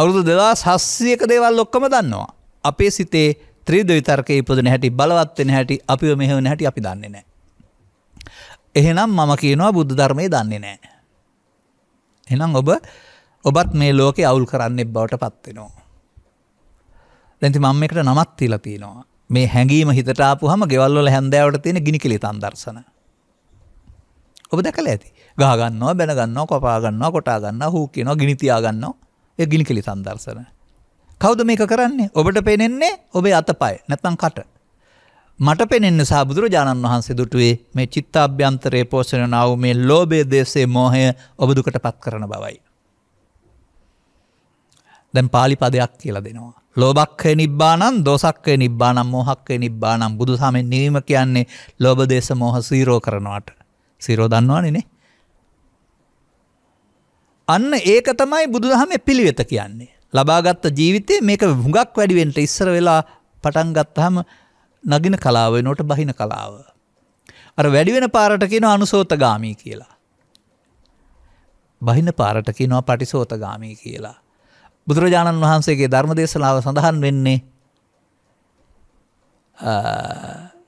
අවුරුදු දෙදස් හස්සියක දේවල් ඔක්කම දන්නවා. අපේ සිතේ ත්‍රීද විතර්ක ඉපදන හැටි බලවත්වෙන හැටි අපි මෙහෙවන හැටි අපි දන්නේ නෑ. එහෙනම් මම කියනවා බුද්ධ ධර්මය දන්නේ නෑ. එනම් ඔබ ඔබත් මේ ලෝකෙ අවුල් කරන්න බවට පත්වෙනවා. දැති මං එකට නමත් තිල තියෙනවා මේ හැඟීම හිතටාපු හම ගෙවල්ල හැන්දෑවට තියෙන ගිනි කලි තන්දර්ශන ඔබ දැකල ඇති ගාගන්නවා බැනගන්න කොපාගන්න කොටාගන්න හූ කියනවා ගිනිතියාගන්නවා ඒ ගිනි කෙලි සංදර්ශන. කවුද මේක කරන්නේ? ඔබට පේනෙන්නේ ඔබේ අතපය නැත්නම් කට. මට පෙනෙන්නේ සහ බුදුරජාණන් වහන්සේ දුටුවේ මේ චිත්තාභ්‍යන්තරයේ පෝෂණය වන වූ මේ ලෝභයේ දේශයේ මෝහය ඔබ දුකටපත් කරන බවයි. දැන් පාලි පදයක් කියලා දෙනවා. ලෝභක්ඛය නිබ්බානම්, දෝසක්ඛය නිබ්බානම්, මෝහක්ඛය නිබ්බානම් බුදුසමෙන් නිවීම කියන්නේ ලෝභ දේශ මෝහ සීරෝ කරනවට. සීරෝ දන්නවනේ නේ. අන්න ඒක තමයි බුදුදහමේ පිළිවෙත කියන්නේ. ලබාගත්ත ජීවිතේ මේක හුඟක් වැඩිවෙන්ට ඉස්සර වෙලා පටන් ගත්තහම නගින කලාව වෙනකොට බහින කලාව. අර වැඩිවෙන පාරට කියනවා අනුසෝතගාමී කියලා. බහින පාරට කියනවා පටිසෝතගාමී කියලා. බුදුරජාණන් වහන්සේගේ ධර්මදේශනාව සඳහන් වෙන්නේ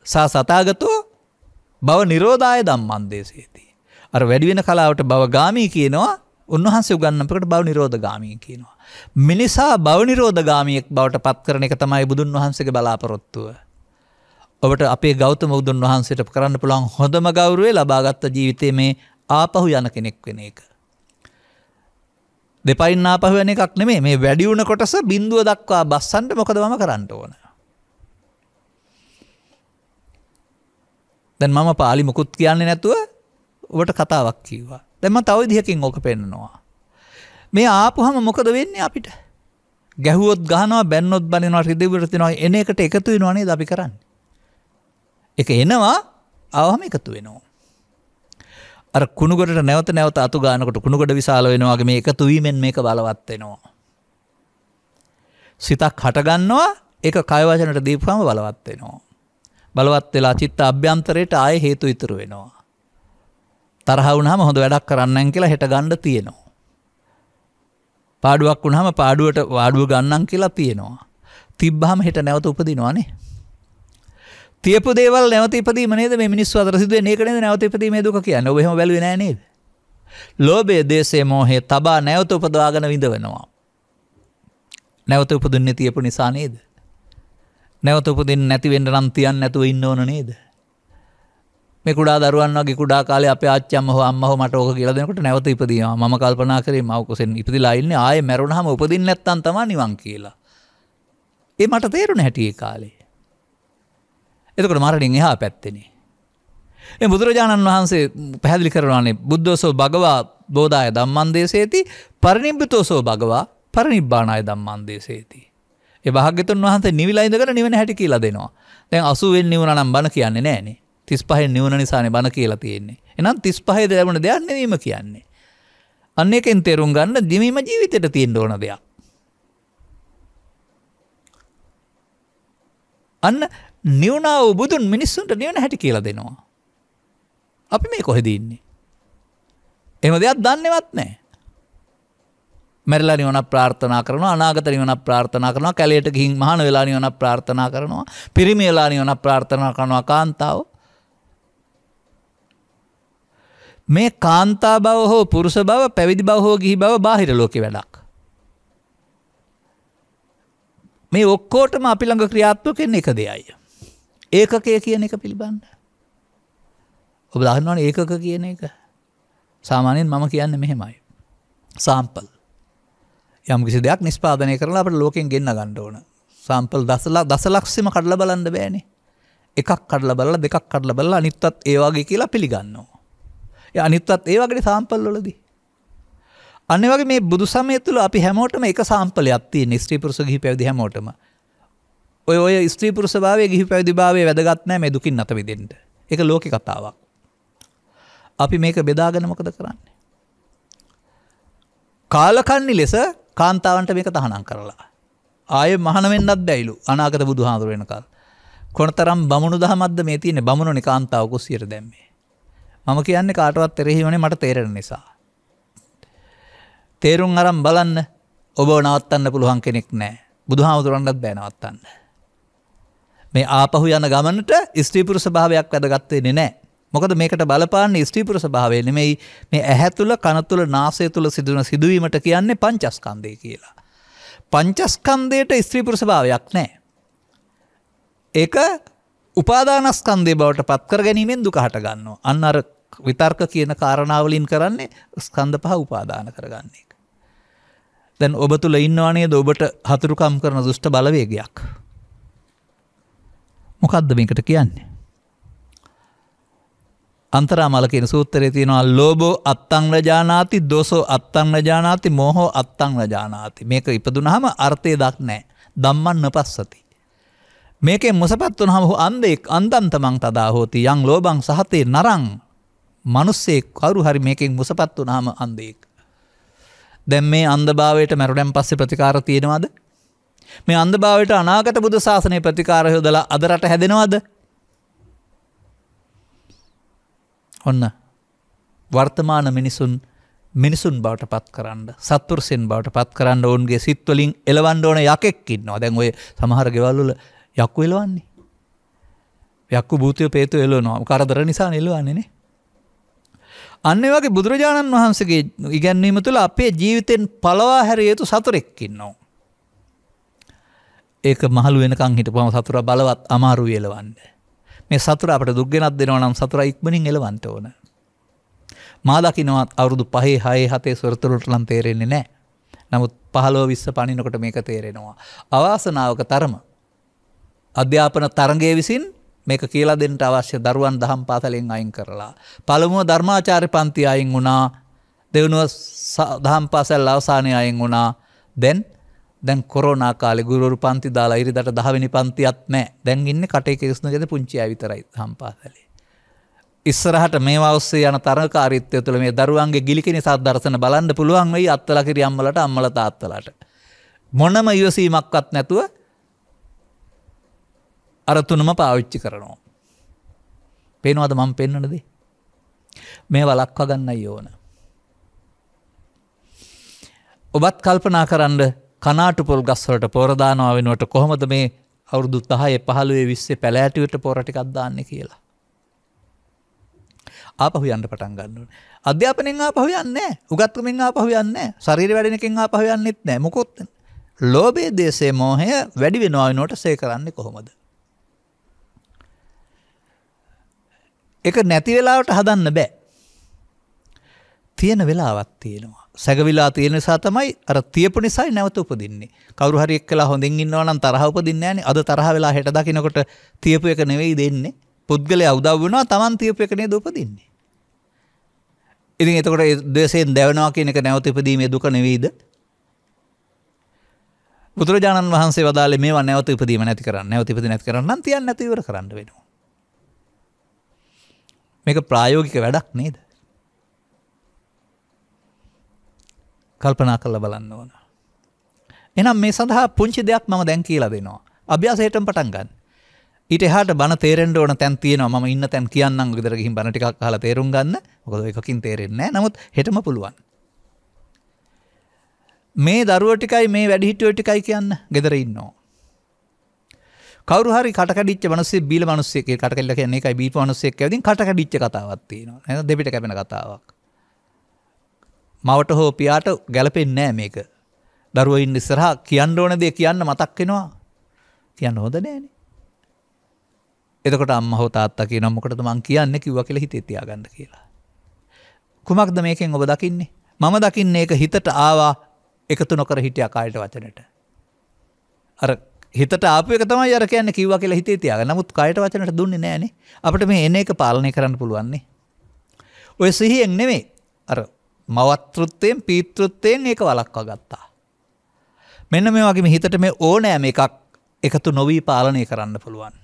සා සතාගතෝ බව නිරෝධය දම්මන්දේශේති. අර වැඩිවෙන කලාවට බව ගාමී කියනවා උන්වහන්සේ උගන්නපකට බව නිරෝධගාමී කියනවා. මිනිසා බව නිරෝධගාමියෙක් බවට පත්කරන එක තමයි බුදුන් වහන්සේගේ බලාපොරොත්තුව. ඔබට අපේ ගෞතම බුදුන් වහන්සේට කරන්න පුළුවන් හොඳම ගෞරුවේ ලබාගත්ත ජීවිතේ මේ ආපහු යන කෙනෙක් වෙන එක. දෙපයින් ආපහු වෙන එකක් නෙමේ මේ වැඩිවුණ කොටස බින්දුව දක්වා බස්සන්ට මොකද මම කරන්න ඕන. දැන් මම පාලි මුකුත් කියන්නේ නැතුව ඔබට කතාවක් කිව්වා. දැම තව දිහකින් ඕක පෙන්නවා. මේ ආපුහම මොකද වෙන්නේ අපිට ගැහුවොත් ගහනවා බැන්නොත් බනිනවා රිදිවරතිනවා එන එකට එකතු වෙනවානේ දපි කරන්න. එක එනවා අවහම එකතු වෙනවා. අර කුණුගට නැවත නැවත අතු ගානකොට කුණුගඩ විශාල වෙනවාගේ මේ එකතුවීමෙන් මේක බලවත්වෙනවා. සිතක් හටගන්නවා එක කයවචනට දීපුහම බලවත්වෙනවා. බලවත් වෙලා චිත්ත අභ්‍යන්තරයට ආය හේතු ඉතුරු වෙනවා. තරහවුණහම හොඳ වැඩක් කරන්නන් කියලා හෙට ගණ්ඩ තියෙනවා. පාඩුවක් වුණහම පාඩුවට වාඩුව ගන්නන් කියලා තියෙනවා. තිබ්බහම හෙට නැවත උපදිනවානේ. තියපු දේවල් නැවත ඉපදීම නේද මේ මිනිස් අතර සිදුවේ ඒකනේද නැවත ඉපදීමේ දුක කියන්නේ. ඔබ එහෙම බැලුවේ නෑ නේද? ලෝභය, දේශය, මෝහය තබා නැවත උපදවාගෙන විඳවනවා. නැවත උපදින්නේ තියපු නිසා නේද? නැවත උපදින්න නැති වෙන්න නම් තියන්න නැතුව ඉන්න ඕන නේද? මේ කුඩා දරුවන් වගේ කුඩා කාලේ අපේ ආච්චිම්ම හෝ අම්මා හෝ මට ඕක කියලා දෙනකොට නැවත ඉපදිනවා. මම කල්පනා කරේ මව කුසෙන් ඉපදිලා ඉන්නේ ආයේ මැරුණාම උපදින්න නැත්තම් තමයි නිවන් කියලා. ඒ මට තේරුණ හැටි ඒ කාලේ. එතකොට මරණින් එහා පැත්තෙනේ. එ බුදුරජාණන් වහන්සේ පැහැදිලි කරනවානේ බුද්ධෝසෝ භගවා බෝධාය දම්මන්දේශේති පරිනිබ්බිතෝසෝ භගවා පරිනිබ්බාණය දම්මන්දේශේති. ඒ භාග්‍යතුන් වහන්සේ නිවිලා ඉඳගෙන නිවන හැටි කියලා දෙනවා. දැන් අසුවෙන් නිවුණනම් බණ කියන්නේ නෑනේ. තිස් පහෙන් නිවන නිසාන බණ කියලා තියෙන්නේ එනම් තිස් පහේ දැවන දෙයක් නෙවීම කියන්නේ අන්න එකෙන් තෙරුම් ගන්න දිවීම ජීවිතයට තියෙන් ඕන දෙයක් අන්න නිවනාව බුදුන් මිනිස්සුන්ට නිවන හැටි කියලා දෙනවා අපි මේ කොහෙදන්නේ එම දෙයක් දන්නවත් නෑ මැරලා නිවන ප්‍රාර්ථනා කරනවා අනාගත නිවන ප්‍රාර්ථනා කරනවා කැලයට ගිහින් මහාන වෙලා නිවන ප්‍රාර්ථනා කරනවා පිරිමි වෙලා නිවන ප්‍රාර්ථනා කරනවා කාන්තාව මේ කාන්තා බව හෝ පුරුෂ බව පැවිදි බව හෝ ගිහි බව බාහිර ලෝකෙ වැඩක්. මේ ඔක්කෝටම අපි ළඟ ක්‍රියාත්වකෙන් එක දෙයයි. ඒකකය කියන එක පිළිබන්න. ඔබ දන්නවන ඒකක කියන එක සාමානයෙන් මම කියන්න මෙහෙමයි. සාම්පල් යම් කිසි දෙයක් නිස්පාදනය කරලා අපට ලෝකෙන් ගෙන්න්න ගණ්ඩ ඕන සම්පල් දසලා දසලක්ෂම කඩල බලන්න බෑනේ එකක් කඩල බලලා දෙකක් කඩල බලලා අනිත්තත් ඒවාගේ කියලා පිළිගන්නවා. ඒ අනිත්වත් ඒ වගේ සාම්පල් වලදී අන්න වගේ මේ බුදු සමය තුළ අපි හැමෝටම එක සාම්පලයක් තියෙන ස්ත්‍රී පුරුෂ ගිහි පැවිදි හැමෝටම ඔය ඔය ස්ත්‍රී පුරුෂ භාවය ගිහි පැවිදි භාවය වැදගත් නෑ මේ දුකින් නැත විදෙන්න ඒක ලෝක කතාවක් අපි මේක බෙදාගෙන මොකද කරන්නේ කාලකන්නි ලෙස කාන්තාවන්ට මේක තහනම් කරලා ආය මහන වෙන්නත් බැයිලු අනාගත බුදුහාඳුර වෙනකල් කොනතරම් බමුණු දහමක්ද මේ තියෙන්නේ බමුණුනි කාන්තාව කුස්සියට දැම්මේ මම කියන්නේ කාටවත් එරෙහිවනේ මට තේරෙන නිසා. තේරුම් අරම් බලන්න ඔබ නවත්තන්න පුළුවන් කෙනෙක් නෑ බුදුහාමුදුරන්ටත් බෑනවත්තන්න. මේ ආපහු යන ගමනට ස්ත්‍රීපුරු ස්භාවයක් වැදගත්වෙන්නේ නෑ. මොකද මේකට බලපාන්න ස්ත්‍රීපුර ස්භාවය නෙමෙයි මේ ඇහැතුළ කනතුළ නාසය තුළ සිදුවන සිදුවීමට කියන්නේ පංචස්කන්දය කියලා. පංචස්කන්දයට ස්ත්‍රීපුරු ස්භාවයක් නෑ. ඒක උපාදානස්කන්දේ බවට පත්කර ගැනීමෙන් දුකහට ගන්නවා. අන්න අර විතර්ක කියන කාරණාවලින් කරන්නේ ස්කන්ධ පහ උපාදාන කරගන්නේ එක. දැන් ඔබ තුළ ඉන්නවානේ ද ඔබට හතුරුකම් කරන දුෂ්ට බලවේගයක්. මොකක්ද මේකට කියන්නේ. අන්තරාමල කියන සූත්‍රය තියෙනවා ලෝබෝ අත්තංරජානාති දෝසෝ අත්තංරජානාති මෝහෝ අත්තංරජානාති මේක ඉපදුනහම අර්ථය දක්නෑ දම්මන්න පස්සති. මේකෙන් මොසපත් වනහම හු අන්දෙක් අන්දන්තමං තදා හෝති යං ලෝබං සහතේ නරං මිනිස්සේ කවුරු හරි මේකෙන් මුසපත් වුනහම අන්දෙක්. දැන් මේ අන්ධභාවයට මැරුණන් පස්සේ ප්‍රතිකාර තියෙනවද? මේ අන්ධභාවයට අනාගත බුදු සාසනය ප්‍රතිකාර යොදලා අද රට හැදෙනවද? ඔන්න වර්තමාන මිනිසුන් මිනිසුන් බවට පත් කරන්න සත්තුරසින් බවට පත් කරන්න ඔවුන්ගේ සිත්වලින් එලවන්න ඕන යකෙක් ඉන්නවා දැන් ඔය සමහර ගෙවල්වල යක්කු එලවන්නේ යක්කු භූතය පේතු එලවනවා කරදර නිසා එලවන්නේ නේ අන්න වගේ බුදුරජාණන් වහන්සේගේ ඉගැන්වීම තුළ අපේ ජීවිතයෙන් පලවා හැර යුතු සතුරෙක්කින්නවා. ඒක මහළු වෙනකං හිටපම සතුර බලවත් අමාරු එලවන්න. මේ සතුර අපට දුර්ගෙනත් දෙනවා නම් සතුර ඉක්මනින් එලවන්ට ඕන. මාදකිනවත් අවුරුදු පහේ හයේ හතේ සොරතුරට ලන් තේරෙන්නේ නෑ. නමුත් පහලෝ විස්ස පනිනකොට මේක තේරෙනවා. අවාසනාවක තරම. අධ්‍යාපන තරගේ විසින් මේක කියලා දෙන්නට අවශ්‍ය දරුවන් දහම් පාතලෙන් අයින් කරලා. පළමුුව ධර්මාචාරි පන්ති අයින් වුණා දෙවුණුව දහම් පාසැල් අවසානය අයින් වුණා දැන් දැන් කොරනා කාල ගුරු පන්ති දාලා ඉරිදට දහවිනි පන්තියත් නෑ දැන් ඉන්න කටේ කිරිස්න ජද පුංචි විතරයි හම් පාසලේ. ඉස්සරහට මේ අවස්සේ යන තරකාරිත්‍යය තුළ මේ දරුවන්ගේ ගිලිකෙන සදර්ශන බලන්න පුළුවන් වෙයි අත්තලකිරි අම්මලට අම්මල තාත්තලට. මොනම ඉවසීමක්වත් නැතුව අරතුනම පාවිච්චි කරනවා. පේනවාද මං පෙන්නනද. මේ වලක්ව ගන්නයි ඕන. ඔබත් කල්පනා කරන්න කනාටුපොල් ගස්වලට පෝරදානවා වෙනුවට කොහොමද මේ අවුරුදු තහය පහළුවේ විස්සේ පැලෑටිවට පොරටිකක්දාන්න කියලා. ආපහු යන්න පටන් ගන්නුන්. අධ්‍යාපනෙන් ආපහු යන්නේ උගත්කමින් ආපහු යන්න ශරීර වැඩෙනකින් ආපහු යන්නෙත් නෑ මොකොත් ලෝබේ දේශේ මෝහය වැඩි වෙනවා වෙනුවට සේ කරන්නේ කොහොමද. එක නැති වෙලාවට හදන්න බෑ. තියෙන වෙලාවත් තියෙනවා. සැගවිලා තියෙන නිසා තමයි අර තියපු නිසායි නැවත උපදින්නේ. කවුරු හරි එක්කලා හොඳින් ඉන්නවා නම් තරහ උපදින්නේ නැහනේ. අද තරහ වෙලා හෙට දකින්නකොට තියපු එක නෙවෙයි දෙන්නේ. පුද්ගලයා උදව් වෙනවා Taman තියපු එක නේද උපදින්නේ. ඉතින් එතකොට ඒ ද්වේෂයෙන් දැවෙනවා කියන එක නැවත ඉපදීමේ දුක නෙවෙයිද? බුදුරජාණන් වහන්සේ වදාළේ මේවා නැවත ඉපදීම නැති කරන්න. නැවත ඉපදී නැති කරන්න නම් තියන්න නැතුව ඉවර කරන්න වෙනවා. මේක ප්‍රායෝගික වැඩක් නේද. කල්පනා කල්ල බලන්න ඕන. එනම් මේ සඳහා පුංචි දෙයක් මම දැන් කියලා දෙනවා. අභ්‍යාසයටම පටන් ගන්න. ඊට හට බන තේරෙන්ට ඕන තැන් තියෙනවා ම ඉන්න තැන් කියන්න ගෙදරගහි බණටික් හල තේරුම් ගන්න ොද එකකින් තේරෙන්නේ නමුත් හෙටම පුළුවන්. මේ දරුවටිකයි මේ වැඩිහිටුවටිකයි කියන්න ගෙදර ඉන්නවා. කවරු හරි කටකඩිච්ච මිනිස්සේ බීල මිනිස්සෙක් කියලා කටකඩිලා කියන්නේ ඒකයි බීප මිනිස්සෙක් කියලා. ඉතින් කටකඩිච්ච කතාවක් තියෙනවා. නේද? දෙපිට කැපෙන කතාවක්. මවට හෝ පියාට ගැලපෙන්නේ නැහැ මේක. දරුවෝ ඉන්න ඉස්සරහා කියන්න ඕන දේ කියන්න මතක් වෙනවා. කියන්න හොඳ නෑනේ. එතකොට අම්මා හෝ තාත්තා කියනවා මොකටද මං කියන්නේ කිව්වා කියලා හිතේ තියාගන්න කියලා. කුමක්ද මේකෙන් ඔබ දකින්නේ? මම දකින්නේ ඒක හිතට ආවා එකතු නොකර හිටියා කායට වචනෙට. අර හිතට ආපුක තමයි අර කියන්න කිව්වා කියලා හිතේ තියාගන්න. නමුත් කයට වචනට දුන්නේ නැහනේ. අපිට මේ එන එක පාලනය කරන්න පුළුවන්නේ. ඔය සිහියෙන් නෙමෙයි. අර මවත්‍ෘත්වයෙන් පීතෘත්වයෙන් ඒක වළක්වා ගත්තා. මෙන්න මේ වගේ හිතට මේ ඕනෑම එකක් එකතු නොවී පාලනය කරන්න පුළුවන්.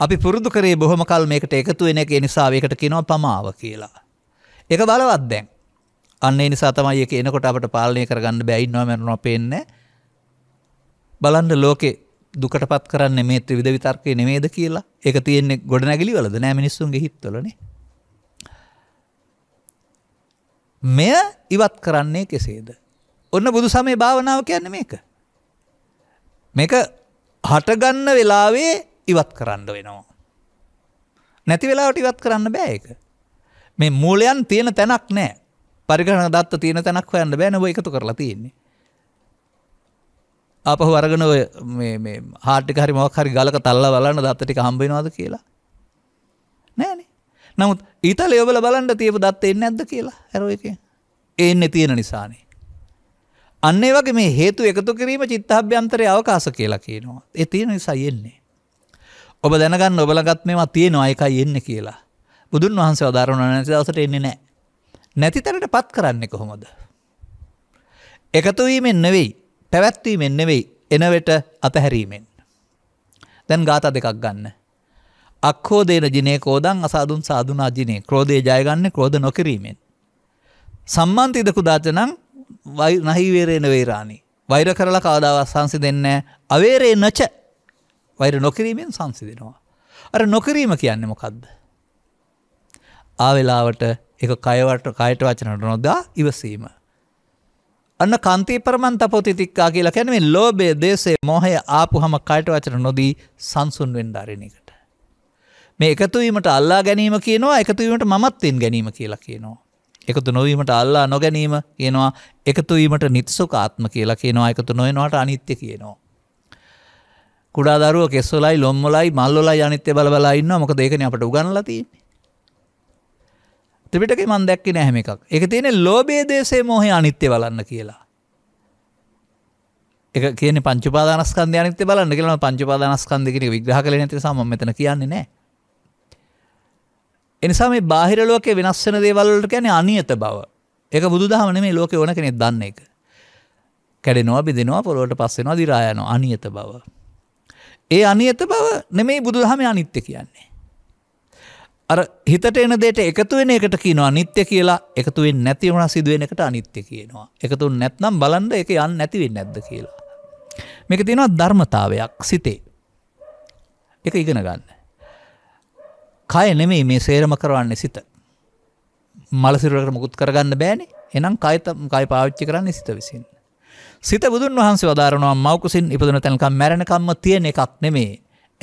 අපි පුරුදු කරේ බොහොම කල් මේකට එකතු වෙන එක නිසා ඒකට කියනවා පමාව කියලා. ඒක බලවත් දැන්. අන්න ඒ නිසා තමයි ඒක එනකොට අපිට පාලනය කරගන්න බෑ ඉන්නවා මරනවා පේන්නේ නැහැ. බලන්ඩ ලෝකෙ දුකටපත් කරන්න මේ ත්‍රවිධ විතර්කය නෙමේද කියලා එක තියෙන්නේ ගොඩ නැගලි වලද නෑ මිනිස්සුන්ගේ හිත්වලනේ මෙය ඉවත් කරන්නේ කෙසේද ඔන්න බුදු සමය භාවනාව කියන්න මේක මේක හටගන්න වෙලාවේ ඉවත් කරන්න වෙනවා නැති වෙලාවට ඉවත් කරන්න බෑ එක මේ මූලයන් තියෙන තැනක් නෑ පරිගණ දත්ත තියෙන තැනක් හොයන්න බෑනව එකතු කරලා තියෙන්නේ අපහු අරගෙන ඔය හාටි හරි මොක් හරි ගලක තල්ල බලන්න දත්තටික හම්බෙනවාද කියලා නෑන නමුත් ඉතල යොබල බලන්න තියප දත්ත එන්න ඇද කියලා හැරෝ එක එන්න තියෙන නිසානේ අන්නේ වගේ මේ හේතු එකතු කිරීම චිත්තහභ්‍යන්තරය අවකාස කියලා කියනවා එ තියෙන නිසා යෙන්නේ ඔබ දැනගන්න ඔබලගත් මේවා තියෙනවා එකයි එන්න කියලා බුදුන් වහන්සේ අධාරණ නැති දවසට එන්නේ නෑ නැතිතරට පත් කරන්නේ කොහොමද එකතුවීමෙන් නෙවෙයි පැවැත්වීමෙන් නෙවෙයි එනවෙට අතහැරීමෙන්. දැන් ගාත දෙකක් ගන්න. අක්හෝදේන ජිනේ කෝදන් අසාදුන් සාධනා ජිනේ ක්‍රෝධය ජයගන්න ක්‍රෝධ නොකිරීමෙන්. සම්මන්තිදකු දාචනං නහිවේරේන වේරාණී. වෛර කරලා කවදාව සංසි දෙන්න අවේරේ නච වෛර නොකිරීමෙන් සංසිදෙනවා. අර නොකිරීම කියන්න මොකක්ද. ආවෙලාවට එක කයවට කයට වචනට නොදා ඉවසීම. අන්න කන්ති පරමන්ත පොතිතික්කා කියලා කැන මේ ලෝබේ දේශේ මොහය ආපු හම කයට වචන නොදී සංසුන් වෙන්ඩාරණයකට. මේ එකතුවීමට අල්ලා ගැනීම කියනවා එකතුවීමට මමත්වෙන් ගැනීම කියලා කියනවා. එකතු නොවීමට අල්ලා නොගැනීම කියනවා එකතුවීමට නිත්සුක ආත්ම කියලා කියනවා එකතු නොයනවාට අනිත්‍ය කියනවා. කුඩාදරුව කෙස්සොලයි ලොම්මලයි මල්ලොලයි අනිත්‍ය බලබලා ඉන්න මොකද ඒකන අපට උගන්නලතින්නේ. ත්‍රිපිටකේ මම දැක්කේ නැහැ මේකක්. ඒක තියෙන්නේ ලෝභයේ දේශේ මොහේ අනිත්‍ය බලන්න කියලා. ඒක කියන්නේ පංච උපාදානස්කන්ධය අනිත්‍ය බලන්න කියලා මම පංච උපාදානස්කන්ධය කියන එක විග්‍රහ කළේ නැති නිසා මම මෙතන කියන්නේ නැහැ. ඒ නිසා මේ බාහිර ලෝකේ වෙනස් වෙන දේවල් වලට කියන්නේ අනියත බව. ඒක බුදුදහම නෙමෙයි ලෝකේ ඕන කෙනෙක් දන්නේ ඒක. කැඩෙනවා බිඳෙනවා පොළොවට පස් වෙනවා දිරා යනවා අනියත බව. ඒ අනියත බව නෙමෙයි බුදුදහමේ අනිත්‍ය කියන්නේ. අර හිතට එන දෙට එකතුවෙන එකට කියනවා නිත්‍ය කියලා එකතුවෙන් නැතිවුණ සිදුවෙන එකට අනිත්‍ය කියනවා. එකතුන් නැත්නම් බලන්ඩ එක යන්න නැතිවෙන් නැද්ද කියලා. මේක තියෙනවා ධර්මතාවයක් සිතේ. එක ඉගෙන ගන්න. කය නෙමේ මේ සේරම කරවන්නේ සිත. මලසිරුවට මුකුත් කරගන්න බෑනි එනම් කයිතම් කයි පාවිච්චි කරන්නේ සිත විසින්. සිත බුදුන් වහන්සේ වදාරනවා මවකුසින් ඉපදන තැනකම් මැරණකම්ම තියෙන එකක් නෙමේ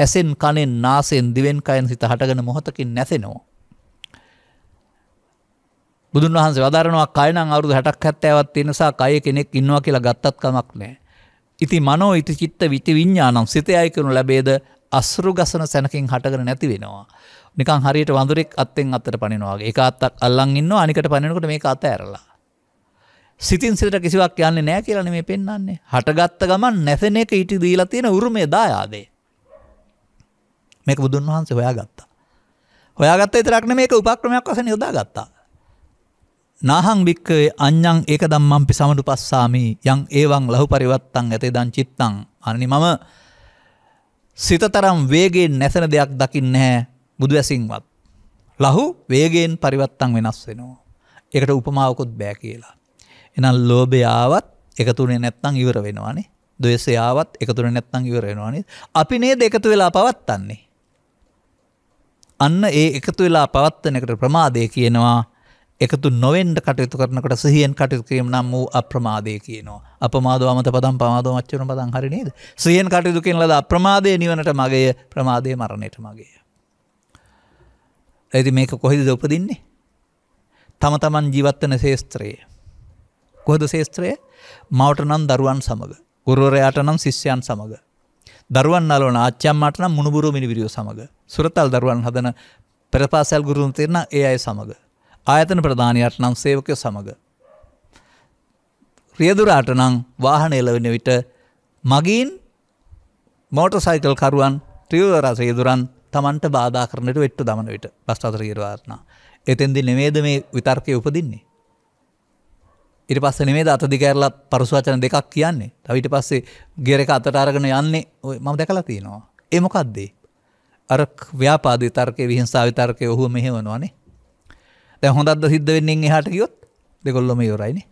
ඇසෙන් කනෙන් නාසයෙන් දිවෙන් කයන් සිත හටගෙන මොහොතකින් නැසෙනවා. බුදුන් වහන්සේ වදාරනවා කයනං අවුරුදු 60ක් 70ක් තියෙන නිසා කය කෙනෙක් ඉන්නවා කියලා ගත්තත් කමක් නැහැ. ඉති මනෝ ඉති චිත්ත විති විඤ්ඤාණම් සිතයයි කරනු ලැබේද අස්රු ගසන සැනකින් හටගෙන නැති වෙනවා. නිකන් හරියට වඳුරෙක් අත්තෙන් අත්තට පනිනවා වගේ. එක අත්තක් අල්ලන් ඉන්නවා අනිකට පනිනකොට මේක අත ඇරලා. සිතින් සිතට කිසිවක් යන්නේ නැහැ කියලා නෙමෙයි පෙන්වන්නේ. හටගත්ත ගමන් නැසෙන එක ඊට දීලා තියෙන උරුමය දායාදේ. මේක බුදුන් වහන්සේ හොයාගත්තා. හොයාගත්ත විතරක් නෙමෙයි මේක උපක්‍රමයක් වශයෙන් යොදාගත්තා. නාහං භික්කවේ අඤ්ඤං ඒක ධම්මම්පි සමනුපස්සාමි යං ඒවං ලහු පරිවත්තං ඇතේ දං චිත්තං අනනි මම සිතතරම් වේගයෙන් නැසෙන දෙයක් දකින්නේ නැහැ බුදු ඇසින්වත් ලහු වේගයෙන් පරිවත්තං වෙනස් වෙනවා ඒකට උපමාවකුත් බෑ කියලා එහෙනම් ලෝභය ආවත් එකතුනේ නැත්නම් ඉවර වෙනවනේ ද්වේෂය ආවත් එකතුනේ නැත්නම් ඉවර වෙනවනේ අපි නේද එකතු වෙලා පවත්න්නේ අන්න ඒ එකතු වෙලා පවත්වනකට ප්‍රමාදය කියනවා එකතු නොවෙන්ඩ කටයුතු කරනකට සහියෙන් කටයුතු කිරීම නම් වූ අප්‍රමාදය කියනවා. අපමාදමත පදම් පමාදෝ මච්චන පදන් හරිනේද. සයෙන් කටයුතු කියෙන් ලද අප්‍රමාදය නිවනට මගේ ප්‍රමාදය මරණයට මගේ. ඇති මේක කොහෙද උපදින්නේ. තම තමන් ජීවත්වන ශේස්ත්‍රයේ. කොහද ශේස්ත්‍රයේ මවට නම් දරුවන් සමඟ. ගුරුවරයාට නම් ශිෂ්‍යයන් සමඟ. දරුවන් අලෝන ආච්චම්මට නම් මුණුබුරු මිනිවිරියෝ සමඟ. සුරතල් දරුවන් හදන පෙරපාසැල් ගුරුන් තිරන ඒ අය සමඟ. ආයතන ප්‍රධානයට නම් සේවකය සමඟ. රියදුරාට නං වාහන එලවෙන විට මගින් මෝටසයිකල් කරුවන් ත්‍රියවරස යදුරන් තමන්ට බාධා කරනට වෙට්ට දමන විට බස් අතර ගරවාත්නා. එතෙන්දි නෙවේද මේ විතර්කය උපදින්නේ. ඉට පස්ස නෙේ අත දිකරලත් පරසුවචන දෙකක් කියන්නේ තවිට පස්සේ ගෙරක අතට අරගෙන යන්නේ ම දැකලා තියෙනවා. එමොකක්දේ. අර ව්‍යාපාද විතර්කය විහිංසා විතර්කය ඔහුව මෙහෙවනවානේ දැ හොඳද සිද්ධ වෙන්නෙන් එහට ගියොත් දෙකොල්ලොම යොරයිනි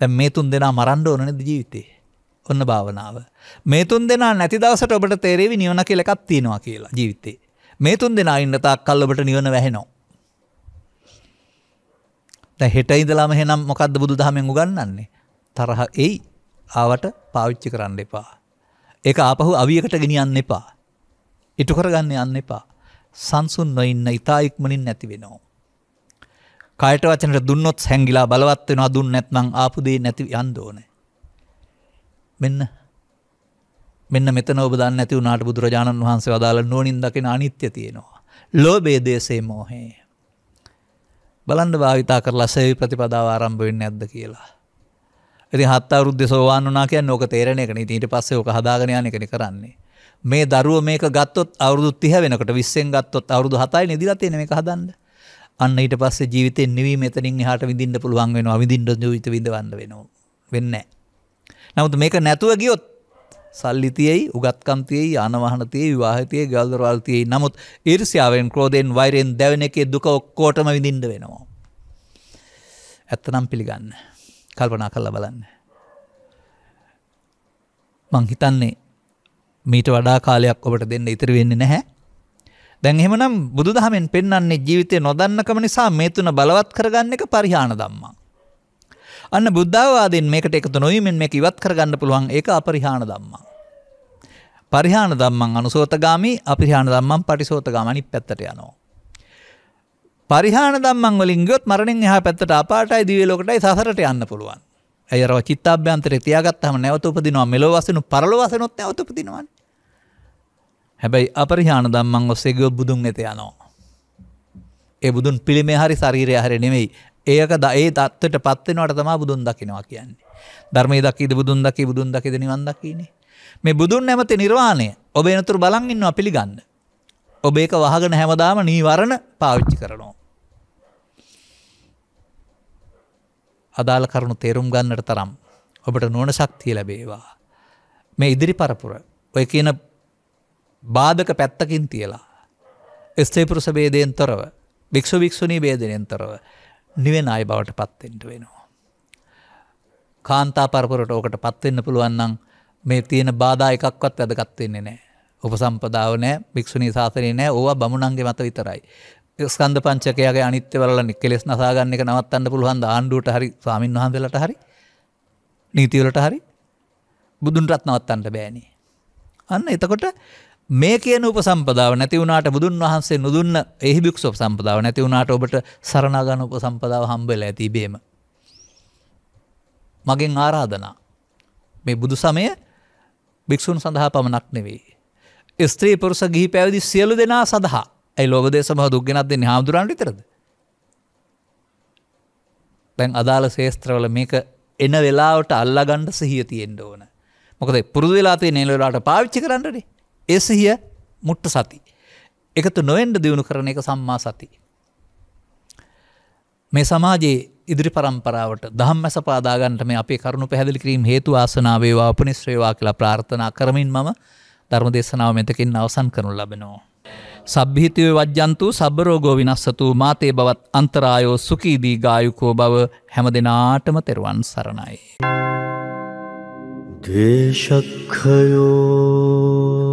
දැ මේ තුන් දෙනා මරන්ඩ ඕනනද ජීවිතේ ඔන්න භාවනාව මේ තුන් දෙනා නැති දවසට ඔබට තේරෙවි නිවන කෙලකත් තියෙනවා කියලා ජීවිතේ මේ තුන් දෙනා ඉන්නතා කල්ලබට නිවන වැහෙනෝ හෙට ඉදලාම හෙනම් මොකක්ද බුදු දහමෙන් උගන්නන්නේ තරහ එයි ආවට පාවිච්චි කරන්න එපා. ඒක ආපහු අවියකට ගෙනියන්න එපා. ඉටු කරගන්න යන්න එපා. සංසුන් නොඉන්න ඉතා ඉක්මනින් නැති වෙනවා. කයට වචනට දුන්නොත් හැංගිලා බලවත් වෙනවා දුන්න නැත්නම් ආපුදේ නැති යන්න ඕනේ. මෙන්න මෙන්න මෙතන ඔබ දන්නේ නැති වුණාට බුදුරජාණන් වහන්සේ වදාළ නුවණින් දකින අනිත්‍ය තියෙනවා. ලෝභයේ දේශේ මොහේ. බලන්න භාවිතා කරලා සේවි ප්‍රතිපදාව ආරම්භ වෙන්නේ නැද්ද කියලා. ඉතින් හත් අවුරුද්දේ සෝවාන් වුණා කියන්නේ ඕක තේරෙන එකනේ. ඉතින් ඊට පස්සේ ඕක හදාගෙන යන එකනේ කරන්නේ. මේ දරුව මේක ගත්තොත් අවුරුදු 30 වෙනකොට 20ෙන් ගත්තොත් අවුරුදු 7යි නිදිලා තියෙන මේක හදන්න. අන්න ඊට පස්සේ ජීවිතේ නිවි මෙතනින් එහාට විඳින්න පුළුවන් වෙනවා. විඳින්න ජීවිත විඳවන්න වෙනවා. වෙන්නේ නැහැ. නමුත් මේක නැතුව ගියොත් සල්ලි තියෙයි, උගත්කම් තියෙයි, ආනවහන තියෙයි, විවාහ තියෙයි, ගෙවල් දොරවල් තියෙයි. නමුත් ඊර්ෂ්‍යාවෙන්, ක්‍රෝධයෙන්, වෛරයෙන් දැවෙන එකේ දුක ඔක්කොටම විඳින්න වෙනවා. ඇත්තනම් පිළිගන්න. කල්පනා කරලා බලන්න. මං හිතන්නේ මීට වඩා කාලයක් ඔබට දෙන්න ඉතිරි වෙන්නේ නැහැ. දැන් එහෙමනම් බුදුදහමෙන් පෙන්වන්නේ ජීවිතේ නොදන්නකම නිසා මේ තුන බලවත් කරගන්න එක පරිහාන ධම්මා. අන්න බුද්ධාවාදයෙන් මේකට එකතු නොවීමෙන් මේක ඉවත් කරගන්න පුළුවන් ඒක අපරිහාන ධම්මා. පරිහාන ධම්මං අනුසෝතගාමි අපරිහාන ධම්මං පටිසෝතගාමි අනිත් පැත්තට යනවා. පරිහාන ධම්මං වලින් ගියොත් මරණයෙන් එහා පැත්තට අපාටයි දිව්‍ය ලෝකටයි සසරට යන්න පුළුවන්. ඇයි අර චිත්තාභ්‍යන්තරේ තියාගත්තාම නැවත උපදිනවා මෙලොව වශයෙන් පරලොව වශයෙන් නැවත උපදිනවානේ. හැබැයි අපරිහාන දම්මන් ඔස්සේගියොත් බුදුන් එත යනවා. ඒ බුදුන් පිළිමේ හරි ශරීරය හරි නෙමෙයි ඒක ද ඒ තත්වට පත්වෙනවට තමා බුදුන් දකිනවා කියන්නේ. ධර්මය දකිද බුදුන් දකි බුදුන් දකිද නිවන් දකිනේ. මේ බුදුන් නැමති නිර්වාණය ඔබ එනතුර බලන් ඉන්නවා පිළිගන්න. ඔබ ඒක වහගෙන හැමදාම නීවරණ පාවිච්චි කරනවා. අදාළ කරුණු තේරුම් ගන්නට තරම් ඔබට නුවණ ශක්තිය ලැබේවා. මේ ඉදිරි පරපුර ඔය කියන බාධක පැත්තකින් තියලා. ස්තේපුරුස බේදයෙන් තොරව භික්ෂු භික්ෂුණී බේදනයෙන් තොරව නිවෙන අයි බවට පත්තෙන්ට වෙනවා. කාන්තා පරපුරට ඕකට පත්වෙන්න පුළුවන්නම් මේ තියෙන බාධා එකක්වත් ඇදගත්වෙන්නේ නෑ. උපසම්පදාව නෑ භික්ෂුණී සාසනය නෑ ඕවා බමුණන්ගේ මත විතරයි. ස්කන්ධ පංචකයගේ අනිත්‍යවල නික්කෙලෙස් නසාගන්න එක නවත්තන්න පුළුවන් ආණ්ඩුවට හරි ස්වාමින් වහන්සලට හරි නීතිවලට හරි බුදුන්ටත් නවත්තන්ට බෑනේ. අන්න එතකොට මේ කියන උපසම්පදාව නැති වුණට බුදුන් වහන්සේ නොදුන්න එහි භික්ෂප සම්පදාව නැති වුණට ඔබට සරණගන උපසම්පදාව හම්බල ඇතිබේම. මගෙන් ආරාධනා. මේ බුදු සමය භික්‍ෂූන් සඳහා පමණක් නෙවෙයි. ස්ත්‍රී පුරුස ගිහි පැවිදි සියලු දෙනා සඳහා ඇයි ලෝකදේ සමහ දුක්ගෙනත් දෙන්න හාමුදුරන් විතරද. දැන් අදාළ ශේස්ත්‍රවල මේක එන වෙලාවට අල්ලගණ්ඩ සහිය තියෙන්ට ඕන. මොකද පුරුදු වෙලා තිය නෙලවෙලාට පාවිච්චි කරන්නනේ එසිහිය මුට්ට සති. එකතු නොවෙන්ඩ දියුණු කරන එක සම්මා සති. මේ සමාජයේ ඉදිරි පරම්පරාවට දහම් ඇස පාදාගන්ට මේ අපේ කරුණු පැහැදිලි කිරීම හේතු ආසනාවේවා උපනිශ්‍රේවා කියලා ප්‍රාර්ථනා කරමින් මම ධර්ම දේශනාව මෙතකින් අවසන් කරනු ලබෙනවා. සබ්හිතිව වජ්‍යන්තු සබරෝගෝ විනස්සතු මාතේ බවත් අන්තරායෝ සුකීදී ගායුකෝ බව හැම දෙනාටම තෙරුවන් සරණයි. දේශක්හයෝ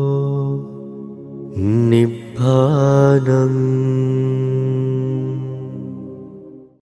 निभानम्